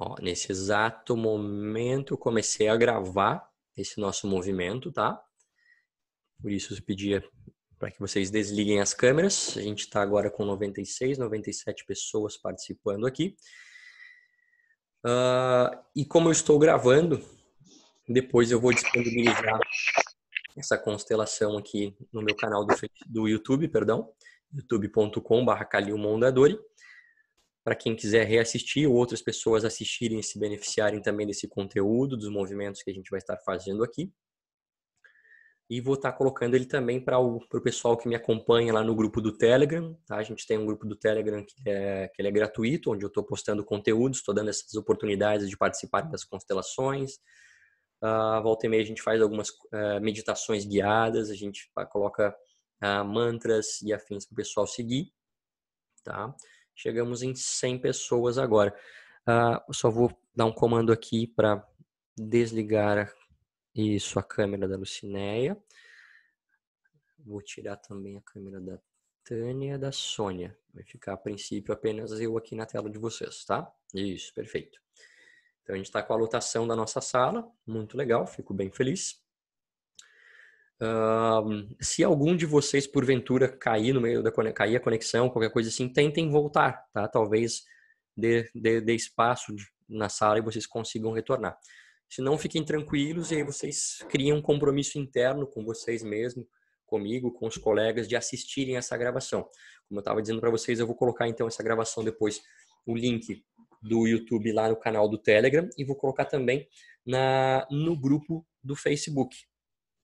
Ó, nesse exato momento eu comecei a gravar esse nosso movimento, tá? Por isso eu pedia para que vocês desliguem as câmeras. A gente está agora com 96, 97 pessoas participando aqui. Uh, e como eu estou gravando, depois eu vou disponibilizar essa constelação aqui no meu canal do, do YouTube, perdão, youtube.com/calilmondadori para quem quiser reassistir ou outras pessoas assistirem e se beneficiarem também desse conteúdo, dos movimentos que a gente vai estar fazendo aqui. E vou estar colocando ele também para o pessoal que me acompanha lá no grupo do Telegram. Tá? A gente tem um grupo do Telegram que, é, que é gratuito, onde eu estou postando conteúdos, estou dando essas oportunidades de participar das constelações. Uh, volta e meia a gente faz algumas uh, meditações guiadas, a gente coloca uh, mantras e afins para o pessoal seguir. Tá? Chegamos em 100 pessoas agora. Uh, só vou dar um comando aqui para desligar isso, a câmera da Lucinéia. Vou tirar também a câmera da Tânia da Sônia. Vai ficar a princípio apenas eu aqui na tela de vocês, tá? Isso, perfeito. Então a gente está com a lotação da nossa sala, muito legal, fico bem feliz se algum de vocês porventura cair no meio da cair a conexão, qualquer coisa assim, tentem voltar, tá? Talvez dê, dê, dê espaço na sala e vocês consigam retornar. Se não, fiquem tranquilos e aí vocês criam um compromisso interno com vocês mesmos, comigo, com os colegas, de assistirem essa gravação. Como eu estava dizendo para vocês, eu vou colocar então essa gravação depois, o link do YouTube lá no canal do Telegram e vou colocar também na, no grupo do Facebook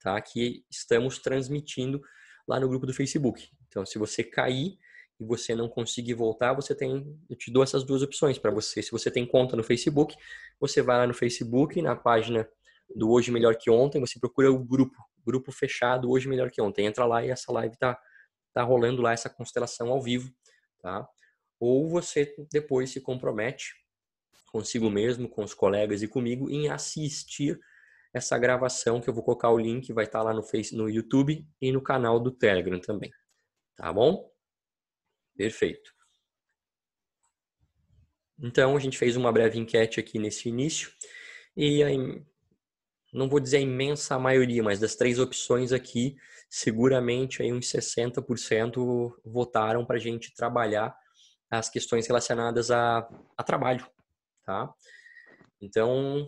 tá? Que estamos transmitindo lá no grupo do Facebook. Então, se você cair e você não conseguir voltar, você tem, eu te dou essas duas opções para você. Se você tem conta no Facebook, você vai lá no Facebook, na página do Hoje Melhor Que Ontem, você procura o grupo, grupo fechado Hoje Melhor Que Ontem. Entra lá e essa live tá, tá rolando lá, essa constelação ao vivo, tá? Ou você depois se compromete consigo mesmo, com os colegas e comigo em assistir essa gravação que eu vou colocar o link, vai estar tá lá no Face, no YouTube e no canal do Telegram também. Tá bom? Perfeito. Então a gente fez uma breve enquete aqui nesse início e aí não vou dizer a imensa maioria, mas das três opções aqui, seguramente aí uns 60% votaram para a gente trabalhar as questões relacionadas a, a trabalho, tá? Então,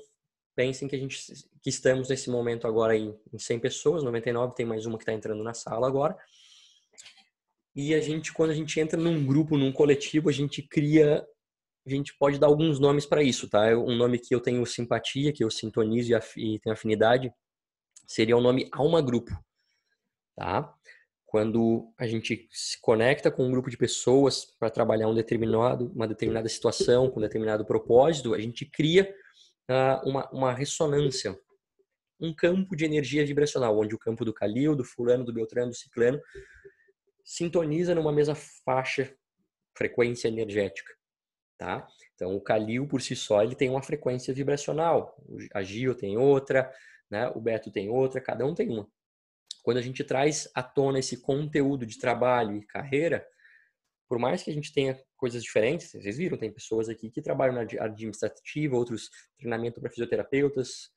pensem que a gente que estamos nesse momento agora em, em 100 pessoas, 99 tem mais uma que está entrando na sala agora. E a gente, quando a gente entra num grupo, num coletivo, a gente cria, a gente pode dar alguns nomes para isso, tá? Um nome que eu tenho simpatia, que eu sintonizo e, e tenho afinidade, seria o nome alma grupo, tá? Quando a gente se conecta com um grupo de pessoas para trabalhar um determinado, uma determinada situação, com um determinado propósito, a gente cria ah, uma, uma ressonância, um campo de energia vibracional, onde o campo do Calil, do Fulano, do Beltrano, do Ciclano sintoniza numa mesma faixa, frequência energética. Tá? Então, o Calil, por si só, ele tem uma frequência vibracional. A Gio tem outra, né? o Beto tem outra, cada um tem uma. Quando a gente traz à tona esse conteúdo de trabalho e carreira, por mais que a gente tenha coisas diferentes, vocês viram, tem pessoas aqui que trabalham na administrativa, outros treinamento para fisioterapeutas,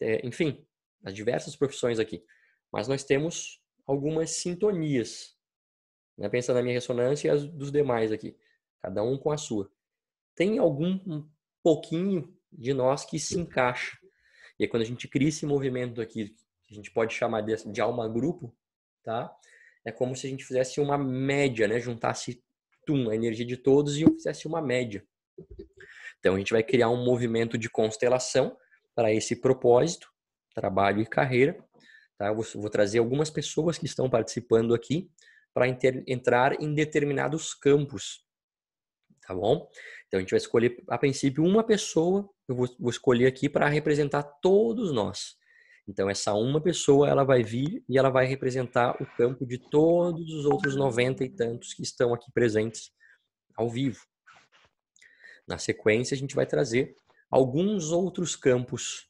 é, enfim, as diversas profissões aqui. Mas nós temos algumas sintonias, né? na minha ressonância e as dos demais aqui, cada um com a sua. Tem algum pouquinho de nós que se encaixa. E é quando a gente cria esse movimento aqui, que a gente pode chamar de, de alma-grupo, tá? é como se a gente fizesse uma média, né? Juntasse tum, a energia de todos e eu fizesse uma média. Então a gente vai criar um movimento de constelação para esse propósito, trabalho e carreira. Tá? Eu vou, vou trazer algumas pessoas que estão participando aqui para entrar em determinados campos. Tá bom? Então a gente vai escolher, a princípio, uma pessoa, eu vou, vou escolher aqui para representar todos nós. Então, essa uma pessoa, ela vai vir e ela vai representar o campo de todos os outros noventa e tantos que estão aqui presentes ao vivo. Na sequência, a gente vai trazer alguns outros campos,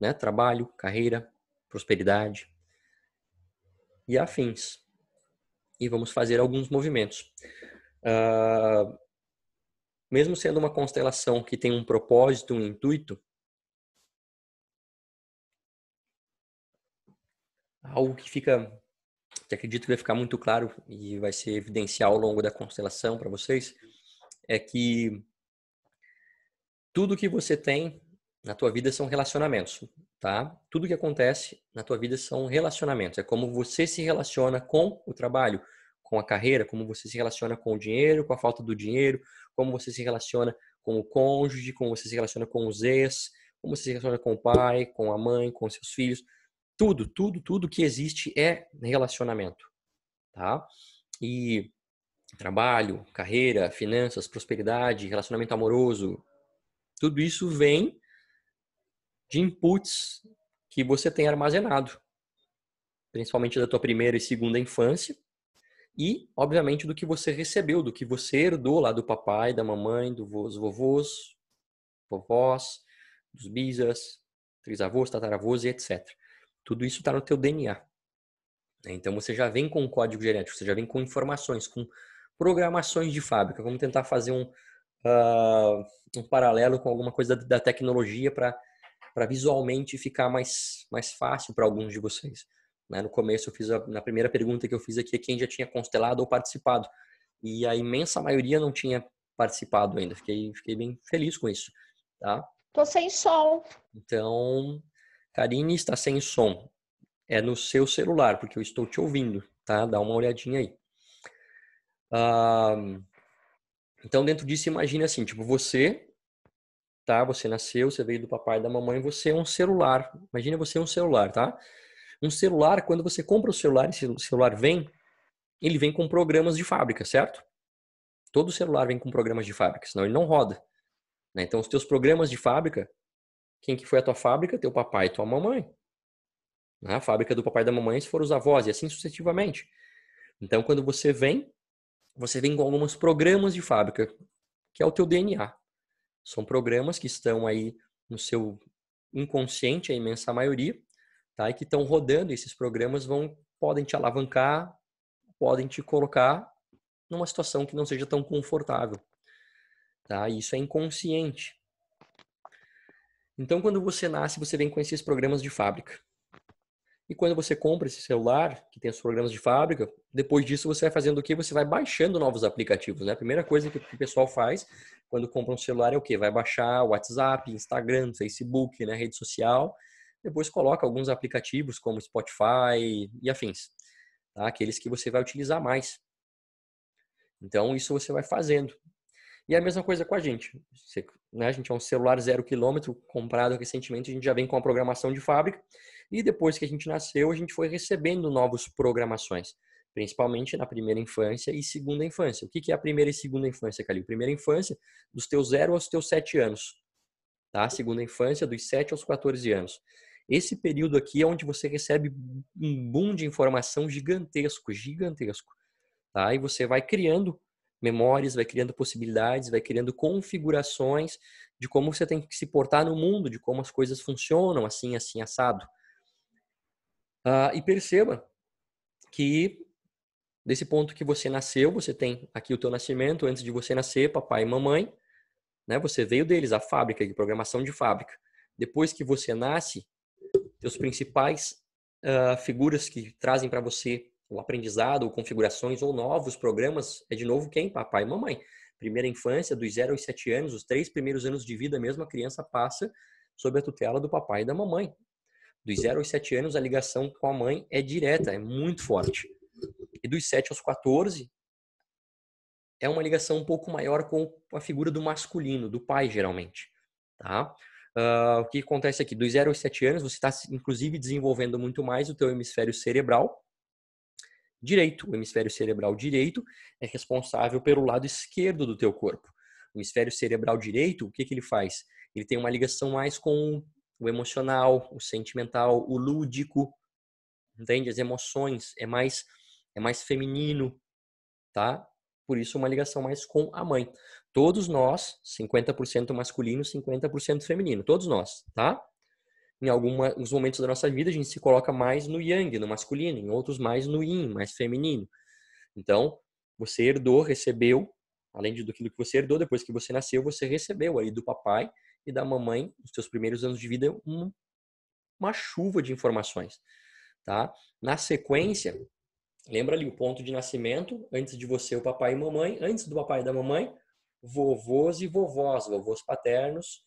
né? Trabalho, carreira, prosperidade e afins. E vamos fazer alguns movimentos. Uh, mesmo sendo uma constelação que tem um propósito, um intuito, algo que fica, que acredito que vai ficar muito claro e vai ser evidenciar ao longo da constelação para vocês, é que tudo que você tem na tua vida são relacionamentos, tá? Tudo que acontece na tua vida são relacionamentos. É como você se relaciona com o trabalho, com a carreira, como você se relaciona com o dinheiro, com a falta do dinheiro, como você se relaciona com o cônjuge, como você se relaciona com os ex, como você se relaciona com o pai, com a mãe, com seus filhos tudo, tudo, tudo que existe é relacionamento, tá? E trabalho, carreira, finanças, prosperidade, relacionamento amoroso, tudo isso vem de inputs que você tem armazenado, principalmente da tua primeira e segunda infância, e, obviamente, do que você recebeu, do que você herdou lá do papai, da mamãe, dos vovôs, vovós, dos bisas, trisavôs, tataravôs e etc. Tudo isso está no teu DNA. Né? Então você já vem com um código genético, você já vem com informações, com programações de fábrica. Vamos tentar fazer um, uh, um paralelo com alguma coisa da, tecnologia para visualmente ficar mais, mais fácil para alguns de vocês. Né? No começo, eu fiz a, na primeira pergunta que eu fiz aqui, quem já tinha constelado ou participado. E a imensa maioria não tinha participado ainda. Fiquei, fiquei bem feliz com isso. Tá? Tô sem sol. Então, Karine está sem som. É no seu celular, porque eu estou te ouvindo, tá? Dá uma olhadinha aí. então, dentro disso, imagine assim, tipo, você, tá? Você nasceu, você veio do papai e da mamãe, você é um celular. Imagina você é um celular, tá? Um celular, quando você compra o celular, esse celular vem, ele vem com programas de fábrica, certo? Todo celular vem com programas de fábrica, senão ele não roda. Né? Então, os teus programas de fábrica quem que foi a tua fábrica? Teu papai e tua mamãe. Né? A fábrica do papai e da mamãe se foram os avós, e assim sucessivamente. Então, quando você vem, você vem com alguns programas de fábrica, que é o teu DNA. São programas que estão aí no seu inconsciente, a imensa maioria, tá? E que estão rodando, esses programas vão podem te alavancar, podem te colocar numa situação que não seja tão confortável. Tá? Isso é inconsciente. Então, quando você nasce, você vem com esses programas de fábrica. E quando você compra esse celular, que tem os programas de fábrica, depois disso você vai fazendo o quê? Você vai baixando novos aplicativos, né? A primeira coisa que o pessoal faz quando compra um celular é o quê? Vai baixar WhatsApp, Instagram, Facebook, né? Rede social. Depois coloca alguns aplicativos como Spotify e afins. Tá? Aqueles que você vai utilizar mais. Então, isso você vai fazendo. E é a mesma coisa com a gente. Você né? A gente é um celular zero quilômetro, comprado recentemente, a gente já vem com a programação de fábrica. E depois que a gente nasceu, a gente foi recebendo novas programações, principalmente na primeira infância e segunda infância. O que é a primeira e segunda infância, Calil? Primeira infância, dos teus zero aos teus sete anos. Tá? Segunda infância, dos sete aos 14 anos. Esse período aqui é onde você recebe um boom de informação gigantesco, gigantesco. Tá? E você vai criando memórias, vai criando possibilidades, vai criando configurações de como você tem que se portar no mundo, de como as coisas funcionam, assim, assim, assado. Uh, e perceba que desse ponto que você nasceu, você tem aqui o teu nascimento, antes de você nascer, papai e mamãe, né? Você veio deles, a fábrica, de programação de fábrica. Depois que você nasce, os principais uh, figuras que trazem para você o aprendizado, ou configurações ou novos programas é de novo quem? Papai e mamãe. Primeira infância, dos 0 aos 7 anos, os três primeiros anos de vida mesmo, a criança passa sob a tutela do papai e da mamãe. Dos 0 aos 7 anos, a ligação com a mãe é direta, é muito forte. E dos 7 aos 14, é uma ligação um pouco maior com a figura do masculino, do pai, geralmente. Tá? Uh, o que acontece aqui? Dos 0 aos 7 anos, você está, inclusive, desenvolvendo muito mais o teu hemisfério cerebral, direito, o hemisfério cerebral direito é responsável pelo lado esquerdo do teu corpo. O hemisfério cerebral direito, o que, que ele faz? Ele tem uma ligação mais com o emocional, o sentimental, o lúdico, entende? As emoções, é mais é mais feminino, tá? Por isso uma ligação mais com a mãe. Todos nós, 50% masculino, 50% feminino, todos nós, tá? em alguns momentos da nossa vida a gente se coloca mais no yang, no masculino, em outros mais no yin, mais feminino. Então, você herdou, recebeu, além de do que você herdou depois que você nasceu, você recebeu aí do papai e da mamãe, nos seus primeiros anos de vida, uma chuva de informações, tá? Na sequência, lembra ali o ponto de nascimento, antes de você o papai e mamãe, antes do papai e da mamãe, vovôs e vovós, vovôs paternos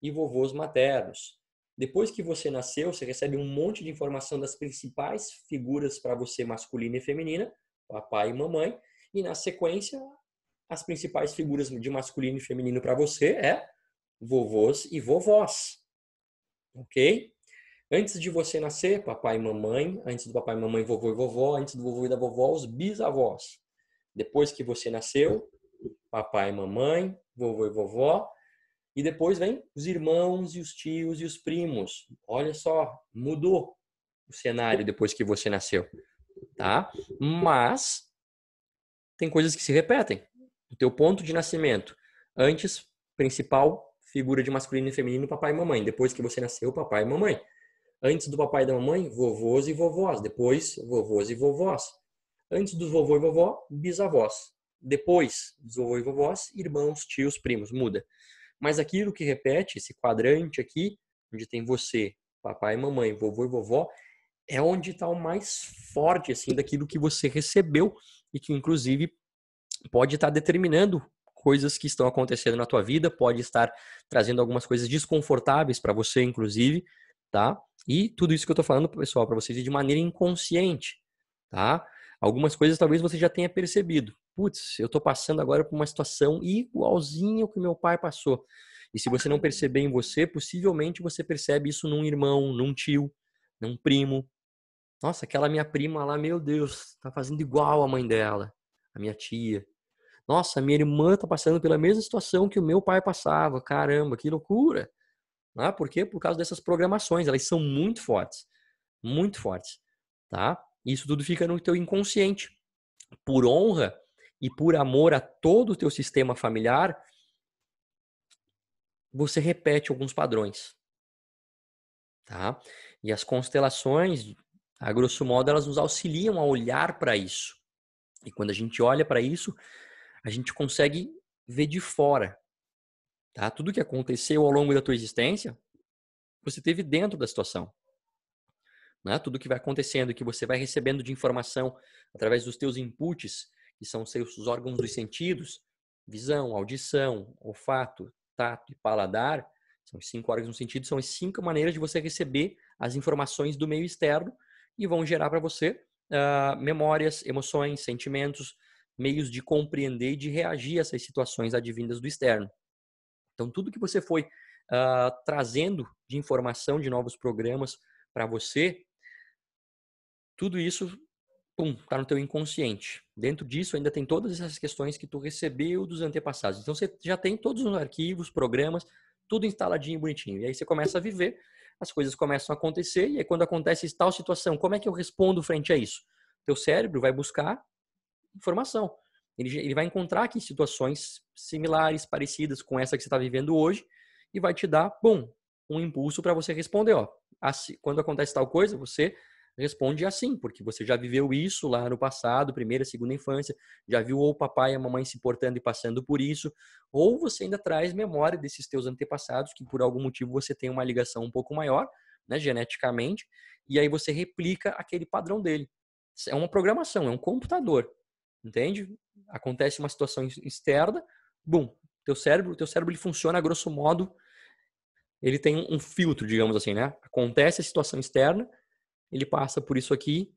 e vovôs maternos. Depois que você nasceu, você recebe um monte de informação das principais figuras para você masculina e feminina, papai e mamãe, e na sequência as principais figuras de masculino e feminino para você é vovôs e vovós. OK? Antes de você nascer, papai e mamãe, antes do papai e mamãe, vovô e vovó, antes do vovô e da vovó, os bisavós. Depois que você nasceu, papai e mamãe, vovô e vovó, e depois vem os irmãos e os tios e os primos. Olha só, mudou o cenário depois que você nasceu, tá? Mas tem coisas que se repetem. O teu ponto de nascimento, antes principal figura de masculino e feminino, papai e mamãe. Depois que você nasceu, papai e mamãe. Antes do papai e da mamãe, vovôs e vovós. Depois, vovôs e vovós. Antes dos vovô e vovó, bisavós. Depois dos vovô e vovós, irmãos, tios, primos. Muda. Mas aquilo que repete, esse quadrante aqui, onde tem você, papai e mamãe, vovô e vovó, é onde está o mais forte assim daquilo que você recebeu e que inclusive pode estar tá determinando coisas que estão acontecendo na tua vida, pode estar trazendo algumas coisas desconfortáveis para você inclusive, tá? E tudo isso que eu estou falando, pessoal, para vocês é de maneira inconsciente, tá? Algumas coisas talvez você já tenha percebido, putz, eu estou passando agora por uma situação igualzinha ao que meu pai passou. E se você não perceber em você, possivelmente você percebe isso num irmão, num tio, num primo. Nossa, aquela minha prima lá, meu Deus, tá fazendo igual a mãe dela, a minha tia. Nossa, minha irmã tá passando pela mesma situação que o meu pai passava. Caramba, que loucura. Ah, por quê? Por causa dessas programações, elas são muito fortes. Muito fortes, tá? Isso tudo fica no teu inconsciente. Por honra, e por amor a todo o teu sistema familiar, você repete alguns padrões. Tá? E as constelações, a grosso modo, elas nos auxiliam a olhar para isso. E quando a gente olha para isso, a gente consegue ver de fora. Tá? Tudo que aconteceu ao longo da tua existência, você teve dentro da situação. Né? Tudo que vai acontecendo, que você vai recebendo de informação através dos teus inputs, que são seus órgãos dos sentidos, visão, audição, olfato, tato e paladar, são os cinco órgãos dos sentidos, são as cinco maneiras de você receber as informações do meio externo e vão gerar para você uh, memórias, emoções, sentimentos, meios de compreender e de reagir a essas situações advindas do externo. Então, tudo que você foi uh, trazendo de informação de novos programas para você, tudo isso pum, tá no teu inconsciente. Dentro disso ainda tem todas essas questões que tu recebeu dos antepassados. Então você já tem todos os arquivos, programas, tudo instaladinho bonitinho. E aí você começa a viver, as coisas começam a acontecer e aí quando acontece tal situação, como é que eu respondo frente a isso? Teu cérebro vai buscar informação. Ele, ele vai encontrar aqui situações similares, parecidas com essa que você está vivendo hoje e vai te dar, bom, um impulso para você responder, ó. Assim, quando acontece tal coisa, você responde assim, porque você já viveu isso lá no passado, primeira, segunda infância, já viu ou o papai e a mamãe se portando e passando por isso, ou você ainda traz memória desses teus antepassados, que por algum motivo você tem uma ligação um pouco maior, né, geneticamente, e aí você replica aquele padrão dele. É uma programação, é um computador, entende? Acontece uma situação externa, bum, teu cérebro, teu cérebro ele funciona grosso modo, ele tem um filtro, digamos assim, né? Acontece a situação externa, ele passa por isso aqui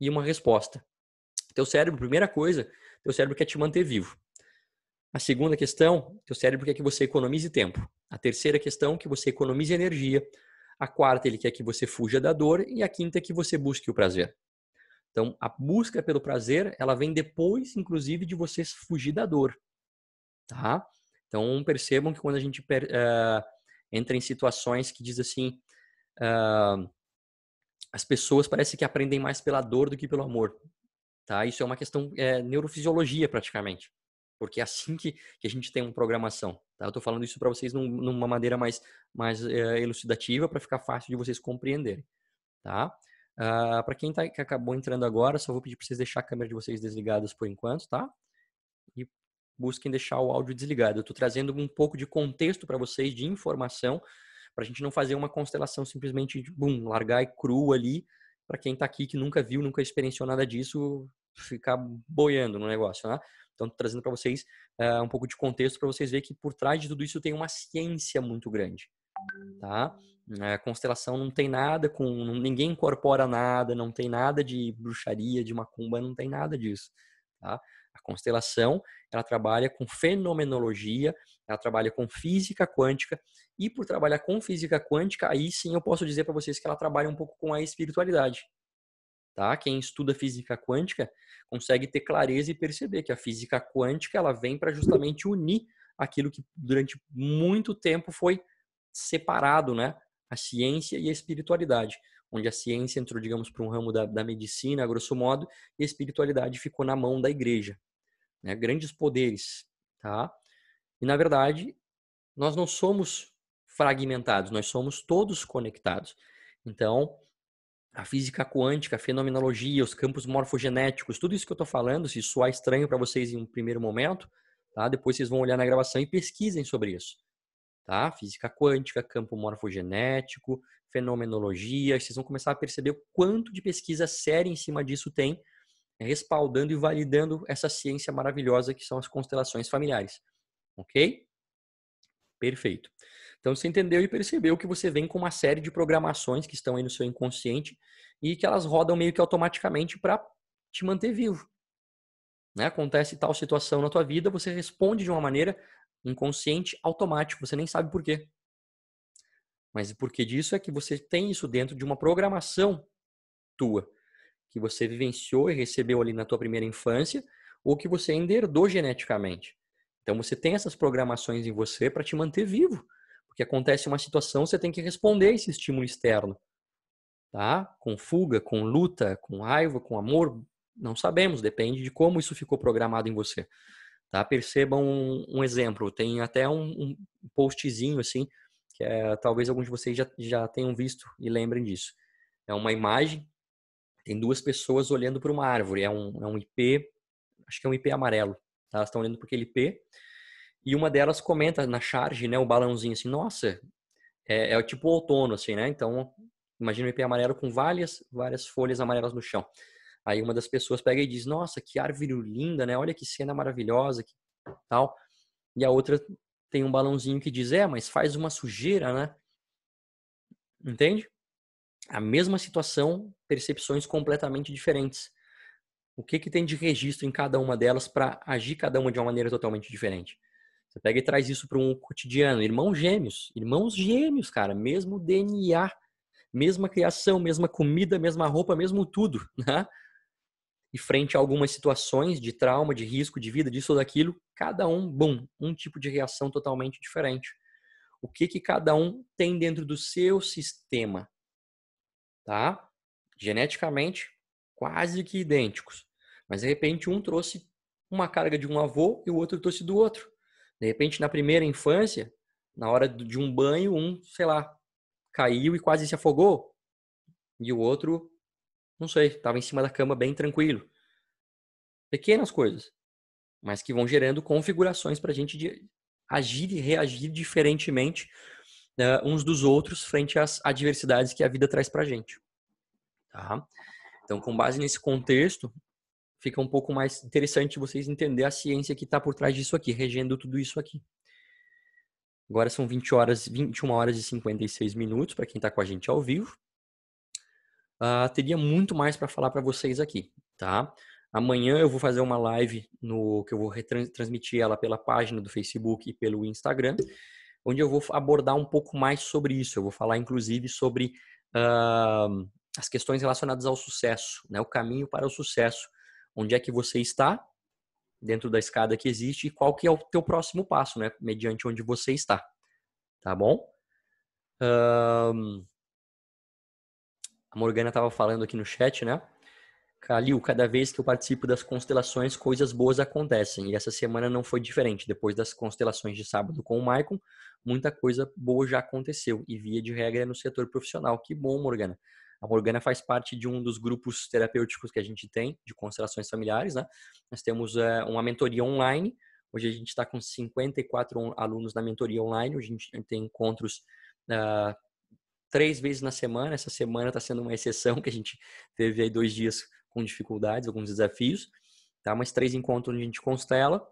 e uma resposta. Teu cérebro, primeira coisa, teu cérebro quer te manter vivo. A segunda questão, teu cérebro quer que você economize tempo. A terceira questão, que você economize energia. A quarta, ele quer que você fuja da dor. E a quinta, que você busque o prazer. Então, a busca pelo prazer, ela vem depois, inclusive, de você fugir da dor. Tá? Então, percebam que quando a gente uh, entra em situações que diz assim, uh, as pessoas parece que aprendem mais pela dor do que pelo amor. Tá? Isso é uma questão é, neurofisiologia praticamente, porque é assim que, que a gente tem uma programação. Tá? Eu estou falando isso para vocês num, numa maneira mais, mais é, elucidativa para ficar fácil de vocês compreenderem. Tá? Uh, ah, para quem tá, que acabou entrando agora, só vou pedir para vocês deixar a câmera de vocês desligadas por enquanto, tá? E busquem deixar o áudio desligado. Eu estou trazendo um pouco de contexto para vocês, de informação para a gente não fazer uma constelação simplesmente, bum, largar e cru ali, para quem está aqui que nunca viu, nunca experienciou nada disso, ficar boiando no negócio, né? Então, trazendo para vocês uh, um pouco de contexto para vocês verem que por trás de tudo isso tem uma ciência muito grande, tá? Eh, a constelação não tem nada com ninguém incorpora nada, não tem nada de bruxaria, de macumba, não tem nada disso, tá? A constelação, ela trabalha com fenomenologia, ela trabalha com física quântica e por trabalhar com física quântica, aí sim eu posso dizer para vocês que ela trabalha um pouco com a espiritualidade. Tá? Quem estuda física quântica consegue ter clareza e perceber que a física quântica ela vem para justamente unir aquilo que durante muito tempo foi separado, né? A ciência e a espiritualidade, onde a ciência entrou, digamos, para um ramo da, da medicina, grosso modo, e a espiritualidade ficou na mão da igreja. Né? Grandes poderes, tá? E na verdade, nós não somos fragmentados, nós somos todos conectados. Então, a física quântica, a fenomenologia, os campos morfogenéticos, tudo isso que eu estou falando, se soar estranho para vocês em um primeiro momento, tá? depois vocês vão olhar na gravação e pesquisem sobre isso. Tá? Física quântica, campo morfogenético, fenomenologia, vocês vão começar a perceber o quanto de pesquisa séria em cima disso tem, é, respaldando e validando essa ciência maravilhosa que são as constelações familiares. Ok? Perfeito. Então você entendeu e percebeu que você vem com uma série de programações que estão aí no seu inconsciente e que elas rodam meio que automaticamente para te manter vivo. Né? Acontece tal situação na tua vida, você responde de uma maneira inconsciente, automática, você nem sabe por quê. Mas o porquê disso é que você tem isso dentro de uma programação tua, que você vivenciou e recebeu ali na tua primeira infância, ou que você ainda herdou geneticamente. Então você tem essas programações em você para te manter vivo, que acontece uma situação, você tem que responder esse estímulo externo. Tá? Com fuga, com luta, com raiva, com amor, não sabemos, depende de como isso ficou programado em você. Tá? Percebam um, um exemplo, tem até um, um postzinho assim, que é, talvez alguns de vocês já, já tenham visto e lembrem disso. É uma imagem, tem duas pessoas olhando para uma árvore, é um, é um IP, acho que é um IP amarelo, tá? elas estão olhando para aquele IP, e uma delas comenta na charge, né, o balãozinho assim, nossa, é, é tipo outono, assim, né? Então, imagina o IP amarelo com várias, várias folhas amarelas no chão. Aí uma das pessoas pega e diz, nossa, que árvore linda, né? Olha que cena maravilhosa, que tal. E a outra tem um balãozinho que diz, é, mas faz uma sujeira, né? Entende? A mesma situação, percepções completamente diferentes. O que, que tem de registro em cada uma delas para agir cada uma de uma maneira totalmente diferente? Você pega e traz isso para um cotidiano. Irmãos gêmeos, irmãos gêmeos, cara, mesmo DNA, mesma criação, mesma comida, mesma roupa, mesmo tudo, né? E frente a algumas situações de trauma, de risco de vida, disso ou daquilo, cada um, bum, um tipo de reação totalmente diferente. O que que cada um tem dentro do seu sistema, tá? Geneticamente quase que idênticos, mas de repente um trouxe uma carga de um avô e o outro trouxe do outro. De repente, na primeira infância, na hora de um banho, um, sei lá, caiu e quase se afogou. E o outro, não sei, estava em cima da cama bem tranquilo. Pequenas coisas, mas que vão gerando configurações para a gente agir e reagir diferentemente né, uns dos outros frente às adversidades que a vida traz para a gente. Tá? Então, com base nesse contexto, fica um pouco mais interessante vocês entender a ciência que está por trás disso aqui, regendo tudo isso aqui. Agora são 20 horas, 21 horas e 56 minutos para quem está com a gente ao vivo. Uh, teria muito mais para falar para vocês aqui, tá? Amanhã eu vou fazer uma live no que eu vou retransmitir ela pela página do Facebook e pelo Instagram, onde eu vou abordar um pouco mais sobre isso. Eu vou falar inclusive sobre uh, as questões relacionadas ao sucesso, né? O caminho para o sucesso onde é que você está dentro da escada que existe e qual que é o teu próximo passo, né? Mediante onde você está, tá bom? Um... A Morgana estava falando aqui no chat, né? Calil, cada vez que eu participo das constelações, coisas boas acontecem. E essa semana não foi diferente. Depois das constelações de sábado com o Maicon, muita coisa boa já aconteceu. E via de regra é no setor profissional. Que bom, Morgana. A Morgana faz parte de um dos grupos terapêuticos que a gente tem de constelações familiares, né? Nós temos é, uma mentoria online. Hoje a gente está com 54 alunos na mentoria online. Hoje a gente tem encontros uh, três vezes na semana. Essa semana está sendo uma exceção, que a gente teve aí dois dias com dificuldades, alguns desafios. Tá? Mas três encontros onde a gente constela.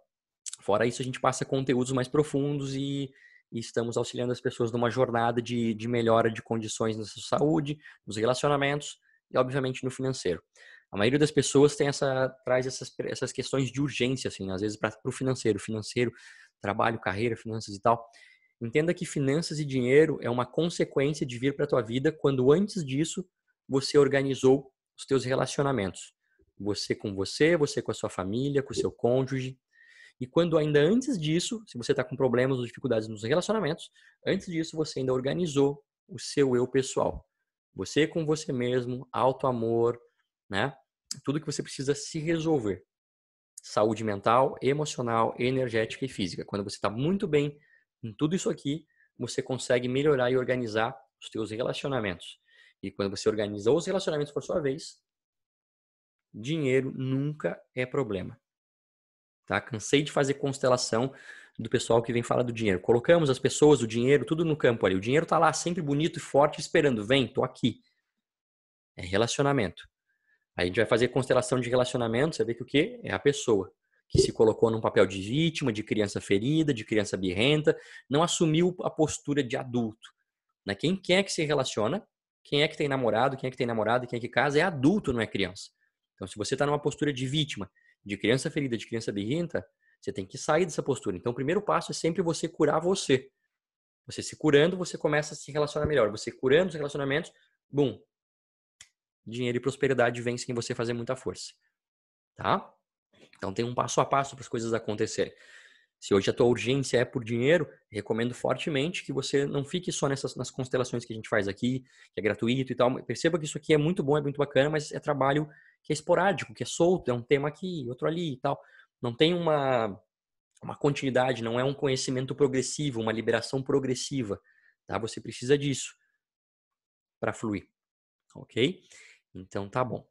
Fora isso, a gente passa conteúdos mais profundos e e estamos auxiliando as pessoas numa jornada de, de melhora de condições na sua saúde, nos relacionamentos e, obviamente, no financeiro. A maioria das pessoas tem essa, traz essas, essas questões de urgência, assim, às vezes para o financeiro, financeiro, trabalho, carreira, finanças e tal. Entenda que finanças e dinheiro é uma consequência de vir para a tua vida quando antes disso você organizou os teus relacionamentos. Você com você, você com a sua família, com o seu cônjuge, e quando ainda antes disso, se você está com problemas ou dificuldades nos relacionamentos, antes disso você ainda organizou o seu eu pessoal. Você com você mesmo, alto amor, né? Tudo que você precisa se resolver. Saúde mental, emocional, energética e física. Quando você está muito bem em tudo isso aqui, você consegue melhorar e organizar os seus relacionamentos. E quando você organizou os relacionamentos por sua vez, dinheiro nunca é problema. Tá? Cansei de fazer constelação do pessoal que vem falar do dinheiro. Colocamos as pessoas, o dinheiro, tudo no campo ali. O dinheiro tá lá sempre bonito e forte, esperando. Vem, tô aqui. É relacionamento. Aí a gente vai fazer constelação de relacionamento, você vê que o quê? É a pessoa que se colocou num papel de vítima, de criança ferida, de criança birrenta, não assumiu a postura de adulto. Né? Quem, quem é que se relaciona, quem é que tem namorado, quem é que tem namorada, quem é que casa, é adulto, não é criança. Então, se você está numa postura de vítima, de criança ferida, de criança birrinta, você tem que sair dessa postura. Então, o primeiro passo é sempre você curar você. Você se curando, você começa a se relacionar melhor. Você curando os relacionamentos, bum, dinheiro e prosperidade vem sem você fazer muita força. Tá? Então, tem um passo a passo para as coisas acontecerem. Se hoje a tua urgência é por dinheiro, recomendo fortemente que você não fique só nessas nas constelações que a gente faz aqui, que é gratuito e tal. Perceba que isso aqui é muito bom, é muito bacana, mas é trabalho que é esporádico, que é solto, é um tema aqui, outro ali e tal. Não tem uma, uma continuidade, não é um conhecimento progressivo, uma liberação progressiva. Tá? Você precisa disso para fluir. Ok? Então tá bom.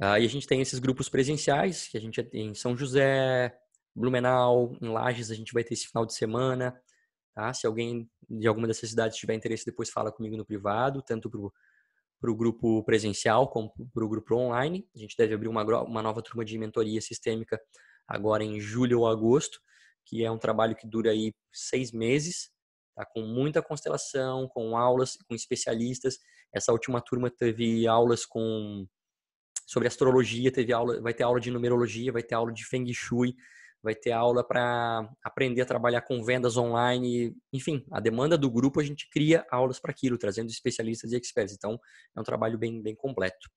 Aí ah, a gente tem esses grupos presenciais, que a gente tem em São José, Blumenau, em Lages a gente vai ter esse final de semana. Tá? Se alguém de alguma dessas cidades tiver interesse, depois fala comigo no privado, tanto para o para o grupo presencial como para o grupo online. A gente deve abrir uma, uma nova turma de mentoria sistêmica agora em julho ou agosto, que é um trabalho que dura aí seis meses, tá? com muita constelação, com aulas, com especialistas. Essa última turma teve aulas com sobre astrologia, teve aula, vai ter aula de numerologia, vai ter aula de Feng Shui, vai ter aula para aprender a trabalhar com vendas online, enfim, a demanda do grupo a gente cria aulas para aquilo, trazendo especialistas e experts. Então, é um trabalho bem, bem completo.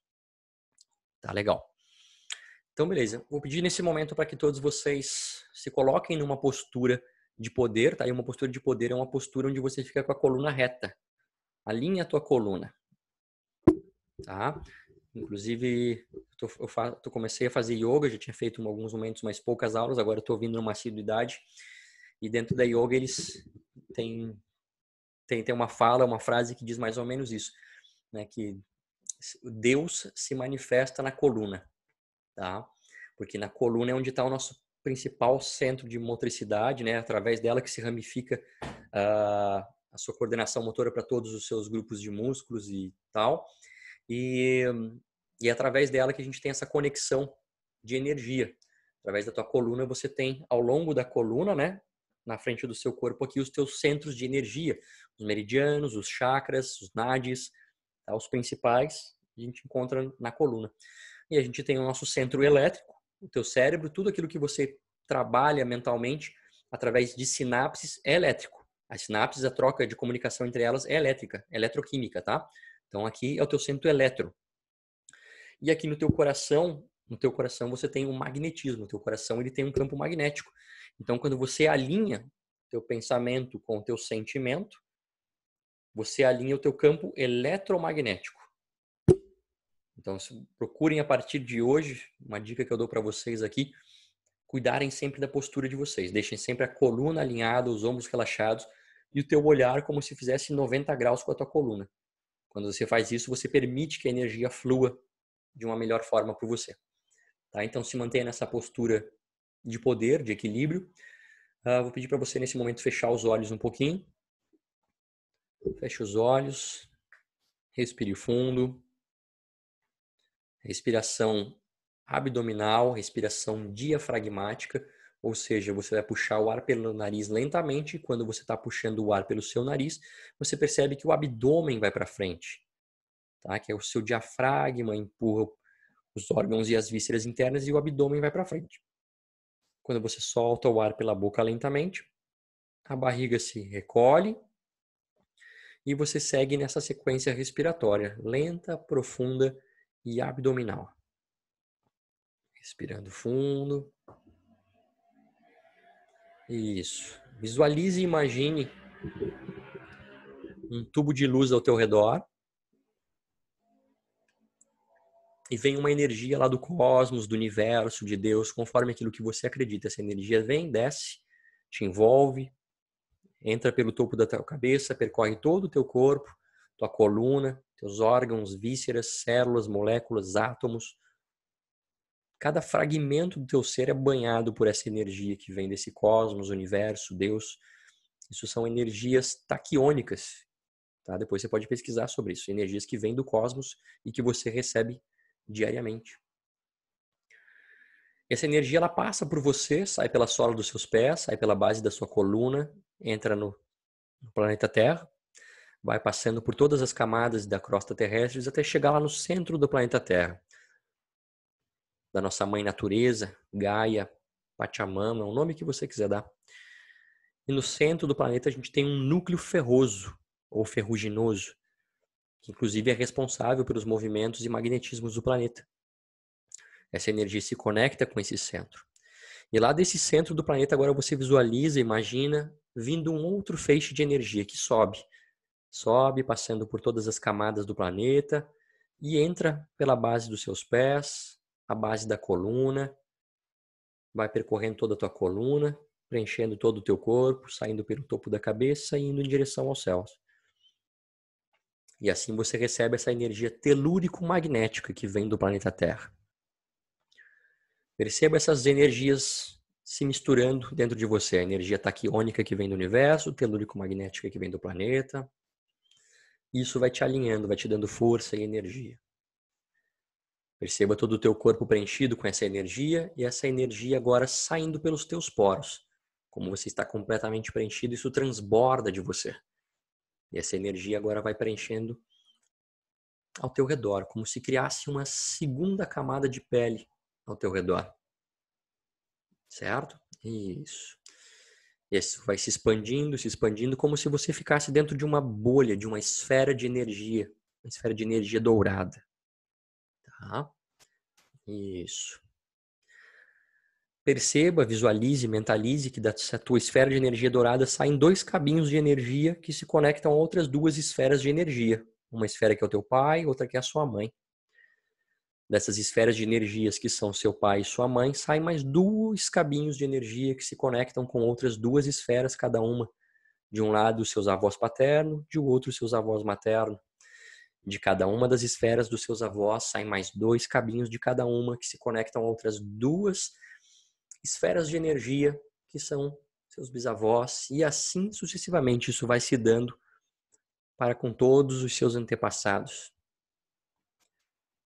Tá legal. Então, beleza. Vou pedir nesse momento para que todos vocês se coloquem numa postura de poder, tá? E uma postura de poder é uma postura onde você fica com a coluna reta. Alinha a tua coluna. Tá? Inclusive, eu, tô, eu, faço, eu, comecei a fazer yoga, já tinha feito em alguns momentos, mas poucas aulas, agora estou vindo numa assiduidade. E dentro da yoga eles têm, têm, têm uma fala, uma frase que diz mais ou menos isso, né? Que Deus se manifesta na coluna, tá? Porque na coluna é onde está o nosso principal centro de motricidade, né? Através dela que se ramifica uh, a sua coordenação motora para todos os seus grupos de músculos e tal. E, e é através dela que a gente tem essa conexão de energia. Através da tua coluna, você tem ao longo da coluna, né? Na frente do seu corpo aqui, os teus centros de energia, os meridianos, os chakras, os nadis, tá? os principais, a gente encontra na coluna. E a gente tem o nosso centro elétrico, o teu cérebro, tudo aquilo que você trabalha mentalmente através de sinapses é elétrico. As sinapses, a troca de comunicação entre elas é elétrica, eletroquímica, tá? Então aqui é o teu centro elétron. E aqui no teu coração, no teu coração você tem um magnetismo, o teu coração ele tem um campo magnético. Então quando você alinha teu pensamento com o teu sentimento, você alinha o teu campo eletromagnético. Então procurem a partir de hoje, uma dica que eu dou para vocês aqui, cuidarem sempre da postura de vocês, deixem sempre a coluna alinhada, os ombros relaxados e o teu olhar como se fizesse 90 graus com a tua coluna. Quando você faz isso, você permite que a energia flua de uma melhor forma para você. Tá? Então, se mantenha nessa postura de poder, de equilíbrio. Uh, vou pedir para você, nesse momento, fechar os olhos um pouquinho. Feche os olhos. Respire fundo. Respiração abdominal, respiração diafragmática. Ou seja, você vai puxar o ar pelo nariz lentamente. Quando você está puxando o ar pelo seu nariz, você percebe que o abdômen vai para frente, tá? que é o seu diafragma, empurra os órgãos e as vísceras internas e o abdômen vai para frente. Quando você solta o ar pela boca lentamente, a barriga se recolhe e você segue nessa sequência respiratória, lenta, profunda e abdominal. Respirando fundo. Isso. Visualize e imagine um tubo de luz ao teu redor. E vem uma energia lá do cosmos, do universo, de Deus, conforme aquilo que você acredita. Essa energia vem, desce, te envolve, entra pelo topo da tua cabeça, percorre todo o teu corpo, tua coluna, teus órgãos, vísceras, células, moléculas, átomos, Cada fragmento do teu ser é banhado por essa energia que vem desse cosmos, universo, Deus. Isso são energias taquiônicas. Tá? Depois você pode pesquisar sobre isso. Energias que vêm do cosmos e que você recebe diariamente. Essa energia ela passa por você, sai pela sola dos seus pés, sai pela base da sua coluna, entra no, no planeta Terra, vai passando por todas as camadas da crosta terrestre até chegar lá no centro do planeta Terra da nossa mãe natureza, Gaia, Pachamama, o nome que você quiser dar. E no centro do planeta a gente tem um núcleo ferroso ou ferruginoso, que inclusive é responsável pelos movimentos e magnetismos do planeta. Essa energia se conecta com esse centro. E lá desse centro do planeta agora você visualiza, imagina, vindo um outro feixe de energia que sobe. Sobe passando por todas as camadas do planeta e entra pela base dos seus pés, a base da coluna, vai percorrendo toda a tua coluna, preenchendo todo o teu corpo, saindo pelo topo da cabeça e indo em direção aos céus. E assim você recebe essa energia telúrico-magnética que vem do planeta Terra. Perceba essas energias se misturando dentro de você. A energia taquiônica que vem do universo, telúrico-magnética que vem do planeta. Isso vai te alinhando, vai te dando força e energia. Perceba todo o teu corpo preenchido com essa energia e essa energia agora saindo pelos teus poros. Como você está completamente preenchido, isso transborda de você. E essa energia agora vai preenchendo ao teu redor, como se criasse uma segunda camada de pele ao teu redor. Certo? Isso. Isso vai se expandindo, se expandindo, como se você ficasse dentro de uma bolha, de uma esfera de energia, uma esfera de energia dourada. Tá? Isso. Perceba, visualize, mentalize que da tua esfera de energia dourada saem dois cabinhos de energia que se conectam a outras duas esferas de energia. Uma esfera que é o teu pai, outra que é a sua mãe. Dessas esferas de energias que são seu pai e sua mãe, saem mais dois cabinhos de energia que se conectam com outras duas esferas, cada uma. De um lado, seus avós paterno, de outro, seus avós materno. De cada uma das esferas dos seus avós saem mais dois cabinhos de cada uma que se conectam a outras duas esferas de energia que são seus bisavós e assim sucessivamente isso vai se dando para com todos os seus antepassados.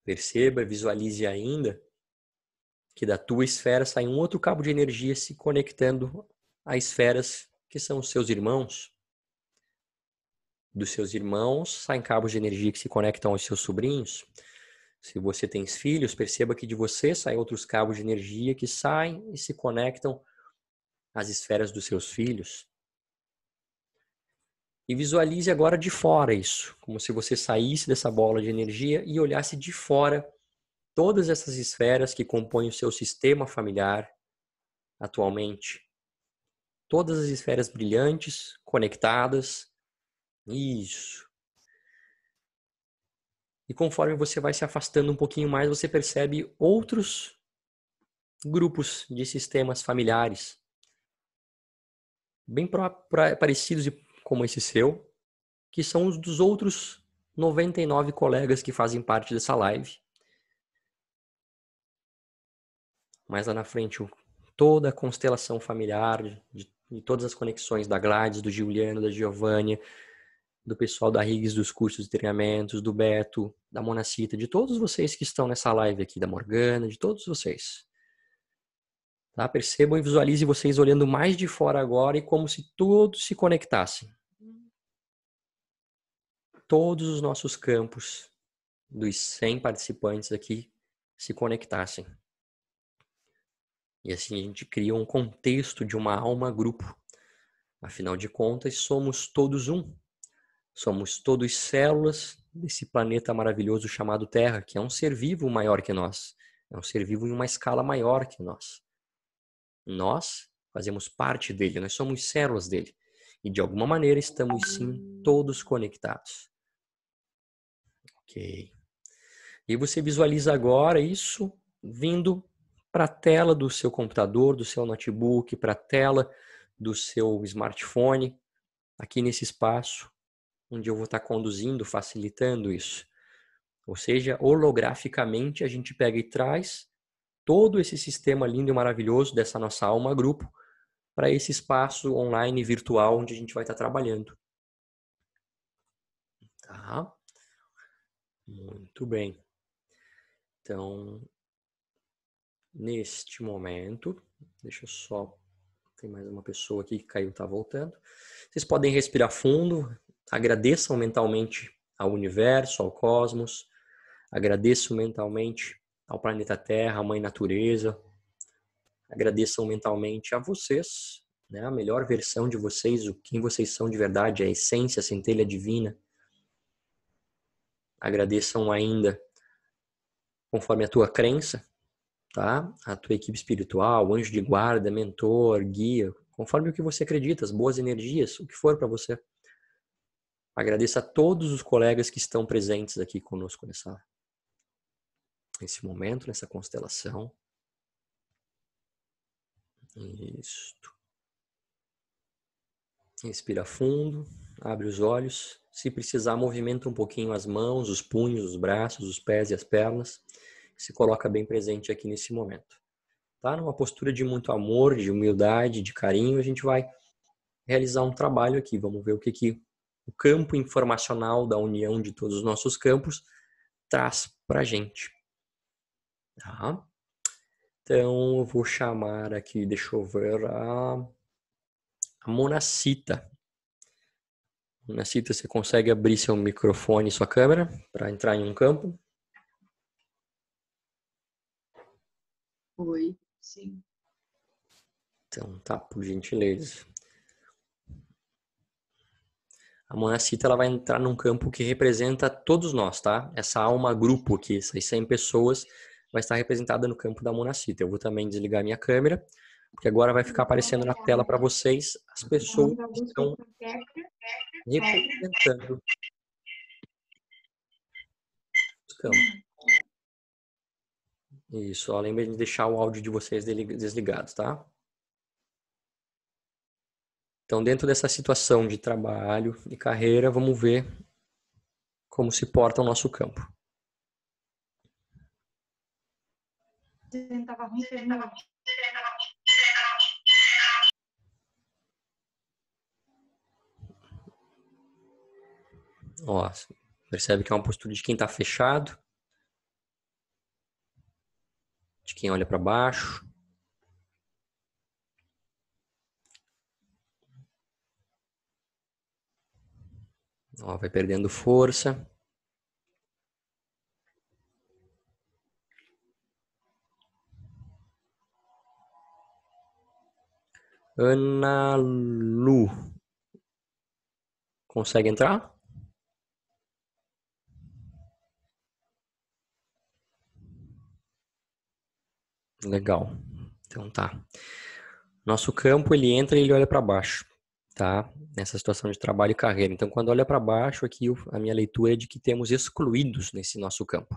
Perceba, visualize ainda que da tua esfera sai um outro cabo de energia se conectando a esferas que são os seus irmãos, dos seus irmãos, saem cabos de energia que se conectam aos seus sobrinhos. Se você tem filhos, perceba que de você saem outros cabos de energia que saem e se conectam às esferas dos seus filhos. E visualize agora de fora isso, como se você saísse dessa bola de energia e olhasse de fora todas essas esferas que compõem o seu sistema familiar atualmente. Todas as esferas brilhantes, conectadas, isso. E conforme você vai se afastando um pouquinho mais, você percebe outros grupos de sistemas familiares bem pra, pra, parecidos como esse seu, que são os dos outros 99 colegas que fazem parte dessa live. mais lá na frente, toda a constelação familiar, de, de todas as conexões da Gladys, do Giuliano, da Giovânia, do pessoal da Riggs, dos cursos de treinamentos, do Beto, da Monacita, de todos vocês que estão nessa live aqui, da Morgana, de todos vocês. Tá? Percebam e visualize vocês olhando mais de fora agora e como se todos se conectassem. Todos os nossos campos dos 100 participantes aqui se conectassem. E assim a gente cria um contexto de uma alma-grupo. Afinal de contas, somos todos um. Somos todos células desse planeta maravilhoso chamado Terra, que é um ser vivo maior que nós. É um ser vivo em uma escala maior que nós. Nós fazemos parte dele, nós somos células dele. E de alguma maneira estamos sim todos conectados. Ok. E você visualiza agora isso vindo para a tela do seu computador, do seu notebook, para a tela do seu smartphone, aqui nesse espaço onde eu vou estar tá conduzindo, facilitando isso. Ou seja, holograficamente a gente pega e traz todo esse sistema lindo e maravilhoso dessa nossa alma grupo para esse espaço online virtual onde a gente vai estar tá trabalhando. Tá? Muito bem. Então, neste momento, deixa eu só. Tem mais uma pessoa aqui que caiu, tá voltando. Vocês podem respirar fundo, Agradeçam mentalmente ao universo, ao cosmos. Agradeço mentalmente ao planeta Terra, à mãe natureza. Agradeçam mentalmente a vocês, né? A melhor versão de vocês, o quem vocês são de verdade, a essência, a centelha divina. Agradeçam ainda conforme a tua crença, tá? A tua equipe espiritual, anjo de guarda, mentor, guia, conforme o que você acredita, as boas energias, o que for para você. Agradeço a todos os colegas que estão presentes aqui conosco nessa, nesse momento, nessa constelação. Isto. Inspira fundo, abre os olhos. Se precisar, movimenta um pouquinho as mãos, os punhos, os braços, os pés e as pernas. Se coloca bem presente aqui nesse momento. Tá? Numa postura de muito amor, de humildade, de carinho, a gente vai realizar um trabalho aqui. Vamos ver o que, que o campo informacional da união de todos os nossos campos traz para a gente. Tá? Então, eu vou chamar aqui, deixa eu ver, a, a Monacita. Monacita, você consegue abrir seu microfone e sua câmera para entrar em um campo? Oi, sim. Então, tá, por gentileza. A Monacita ela vai entrar num campo que representa todos nós, tá? Essa alma grupo aqui, essas 100 pessoas, vai estar representada no campo da Monacita. Eu vou também desligar minha câmera, porque agora vai ficar aparecendo na tela para vocês as pessoas que estão representando os campos. Isso, ó, lembrem de deixar o áudio de vocês desligado, tá? Então, dentro dessa situação de trabalho e carreira, vamos ver como se porta o nosso campo. Ó, percebe que é uma postura de quem está fechado, de quem olha para baixo, Ó, vai perdendo força. Ana Lu. Consegue entrar? Legal. Então tá. Nosso campo, ele entra e ele olha para baixo tá? Nessa situação de trabalho e carreira. Então, quando olha para baixo aqui, a minha leitura é de que temos excluídos nesse nosso campo.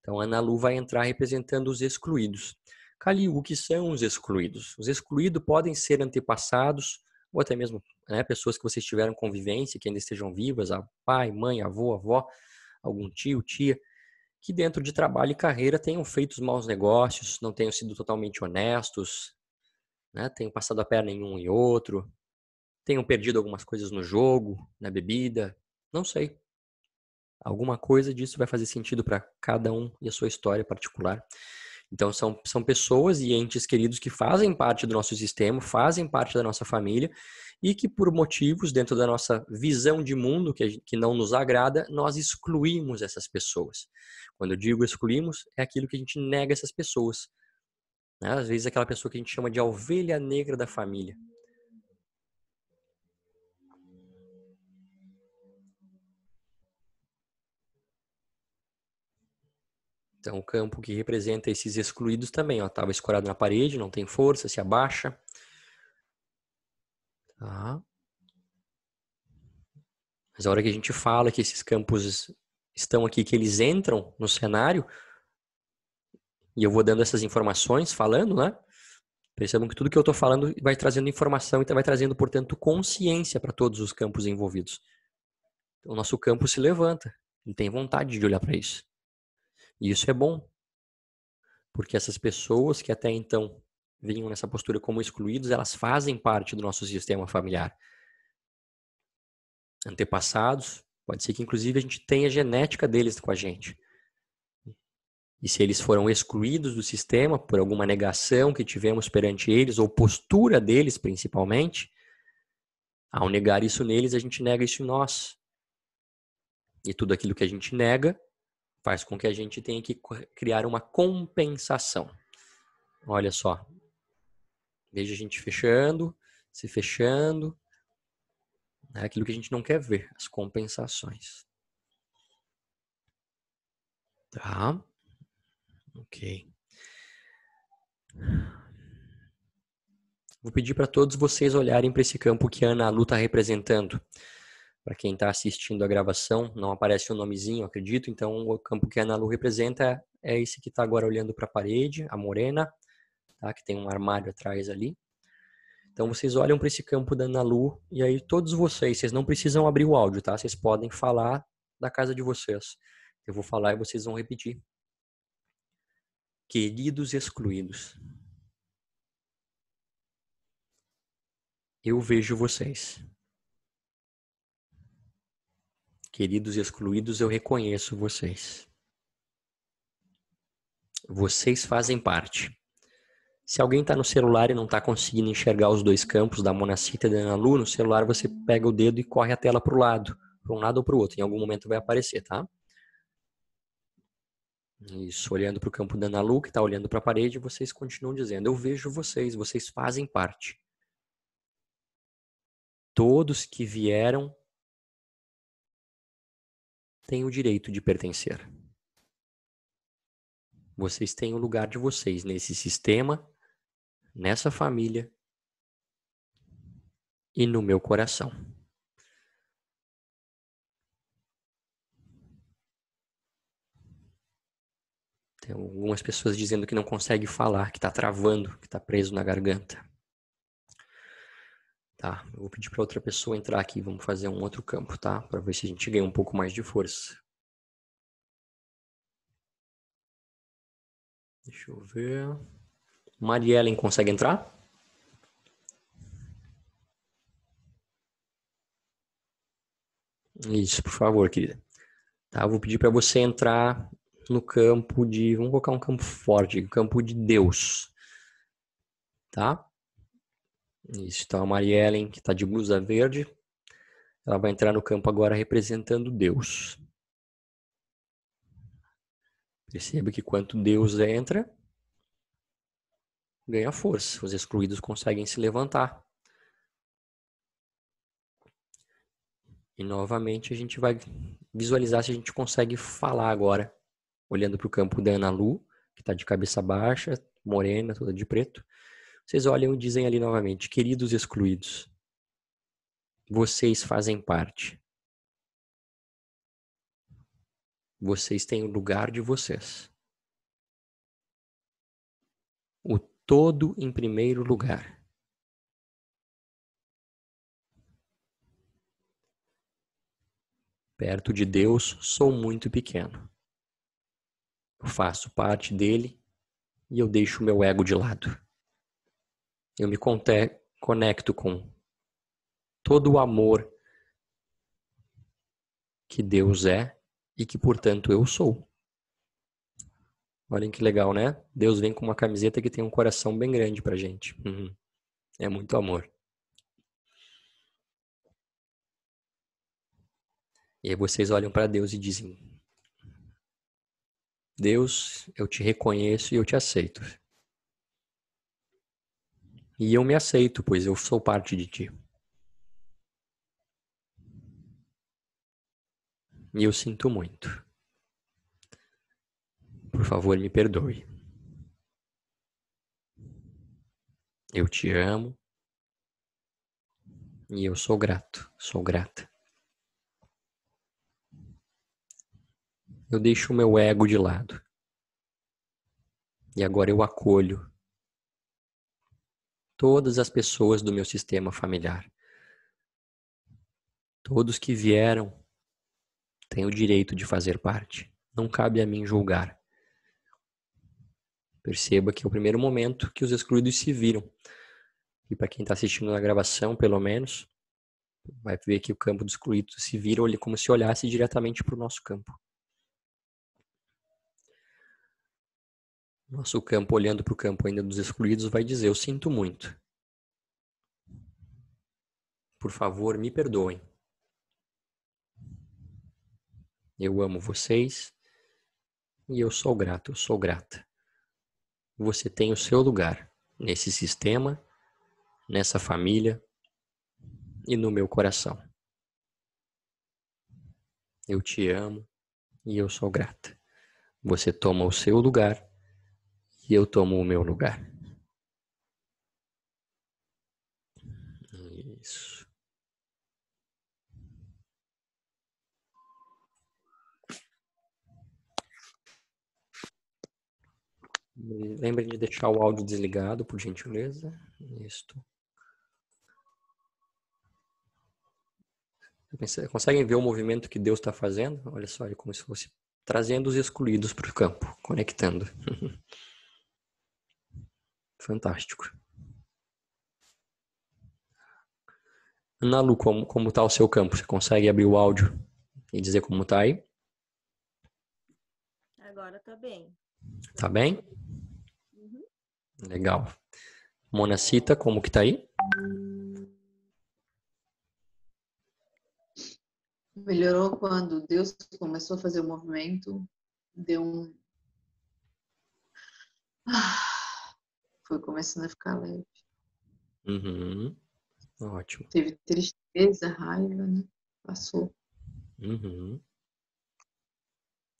Então, a Ana Lu vai entrar representando os excluídos. Calil, o que são os excluídos? Os excluídos podem ser antepassados ou até mesmo né, pessoas que vocês tiveram convivência, que ainda estejam vivas, a pai, mãe, avô, avó, algum tio, tia, que dentro de trabalho e carreira tenham feito os maus negócios, não tenham sido totalmente honestos, né, tenham passado a perna em um e outro, tenham perdido algumas coisas no jogo, na bebida, não sei. Alguma coisa disso vai fazer sentido para cada um e a sua história particular. Então, são, são pessoas e entes queridos que fazem parte do nosso sistema, fazem parte da nossa família e que, por motivos dentro da nossa visão de mundo que, que não nos agrada, nós excluímos essas pessoas. Quando eu digo excluímos, é aquilo que a gente nega essas pessoas. Né? Às vezes, aquela pessoa que a gente chama de ovelha negra da família. é então, um campo que representa esses excluídos também. Estava tava escorado na parede, não tem força, se abaixa. Tá. Mas a hora que a gente fala que esses campos estão aqui, que eles entram no cenário, e eu vou dando essas informações, falando, né? Percebam que tudo que eu estou falando vai trazendo informação e tá, vai trazendo, portanto, consciência para todos os campos envolvidos. Então, o nosso campo se levanta, ele tem vontade de olhar para isso. E isso é bom, porque essas pessoas que até então vinham nessa postura como excluídos, elas fazem parte do nosso sistema familiar. Antepassados, pode ser que inclusive a gente tenha a genética deles com a gente. E se eles foram excluídos do sistema por alguma negação que tivemos perante eles, ou postura deles principalmente, ao negar isso neles, a gente nega isso em nós. E tudo aquilo que a gente nega faz com que a gente tenha que criar uma compensação. Olha só. Veja a gente fechando, se fechando. É aquilo que a gente não quer ver, as compensações. Tá? Ok. Vou pedir para todos vocês olharem para esse campo que a Ana Lu está representando. Para quem está assistindo a gravação, não aparece o um nomezinho, acredito. Então, o campo que a Ana Lu representa é esse que está agora olhando para a parede, a morena, tá? que tem um armário atrás ali. Então, vocês olham para esse campo da Ana Lu e aí todos vocês, vocês não precisam abrir o áudio, tá? Vocês podem falar da casa de vocês. Eu vou falar e vocês vão repetir. Queridos excluídos, eu vejo vocês. Queridos excluídos, eu reconheço vocês. Vocês fazem parte. Se alguém está no celular e não está conseguindo enxergar os dois campos da Monacita e da Analu, no celular você pega o dedo e corre a tela para o lado, para um lado ou para o outro. Em algum momento vai aparecer, tá? Isso, olhando para o campo da Analu, que está olhando para a parede, vocês continuam dizendo: Eu vejo vocês, vocês fazem parte. Todos que vieram têm o direito de pertencer. Vocês têm o lugar de vocês nesse sistema, nessa família e no meu coração. Tem algumas pessoas dizendo que não consegue falar, que está travando, que está preso na garganta. Tá, eu vou pedir para outra pessoa entrar aqui, vamos fazer um outro campo, tá? Para ver se a gente ganha um pouco mais de força. Deixa eu ver. Mariellen consegue entrar? Isso, por favor, querida. Tá, eu vou pedir para você entrar no campo de, vamos colocar um campo forte, campo de Deus. Tá? Isso, então tá a Marielle, que está de blusa verde, ela vai entrar no campo agora representando Deus. Perceba que quanto Deus entra, ganha força. Os excluídos conseguem se levantar. E novamente a gente vai visualizar se a gente consegue falar agora, olhando para o campo da Ana Lu, que está de cabeça baixa, morena, toda de preto. Vocês olham e dizem ali novamente: Queridos excluídos, vocês fazem parte. Vocês têm o lugar de vocês. O todo em primeiro lugar. Perto de Deus sou muito pequeno. Eu faço parte dele e eu deixo o meu ego de lado. Eu me conecto com todo o amor que Deus é e que, portanto, eu sou. Olhem que legal, né? Deus vem com uma camiseta que tem um coração bem grande pra gente. Uhum. É muito amor. E aí vocês olham para Deus e dizem: Deus, eu te reconheço e eu te aceito. E eu me aceito, pois eu sou parte de ti. E eu sinto muito. Por favor, me perdoe. Eu te amo. E eu sou grato, sou grata. Eu deixo o meu ego de lado. E agora eu acolho todas as pessoas do meu sistema familiar. Todos que vieram têm o direito de fazer parte. Não cabe a mim julgar. Perceba que é o primeiro momento que os excluídos se viram. E para quem está assistindo na gravação, pelo menos, vai ver que o campo dos excluídos se vira como se olhasse diretamente para o nosso campo. Nosso campo, olhando para o campo ainda dos excluídos, vai dizer: Eu sinto muito. Por favor, me perdoem. Eu amo vocês e eu sou grato, eu sou grata. Você tem o seu lugar nesse sistema, nessa família e no meu coração. Eu te amo e eu sou grata. Você toma o seu lugar e eu tomo o meu lugar. Isso. Lembrem de deixar o áudio desligado, por gentileza. Isto. Conseguem ver o movimento que Deus está fazendo? Olha só, é como se fosse trazendo os excluídos para o campo, conectando. Fantástico. Ana Lu, como, como tá o seu campo? Você consegue abrir o áudio e dizer como tá aí? Agora tá bem. Tá bem? Uhum. Legal. Monacita, como que tá aí? Melhorou quando Deus começou a fazer o movimento, deu um. Ah foi começando a ficar leve. Uhum. Ótimo. Teve tristeza, raiva, né? Passou. Uhum.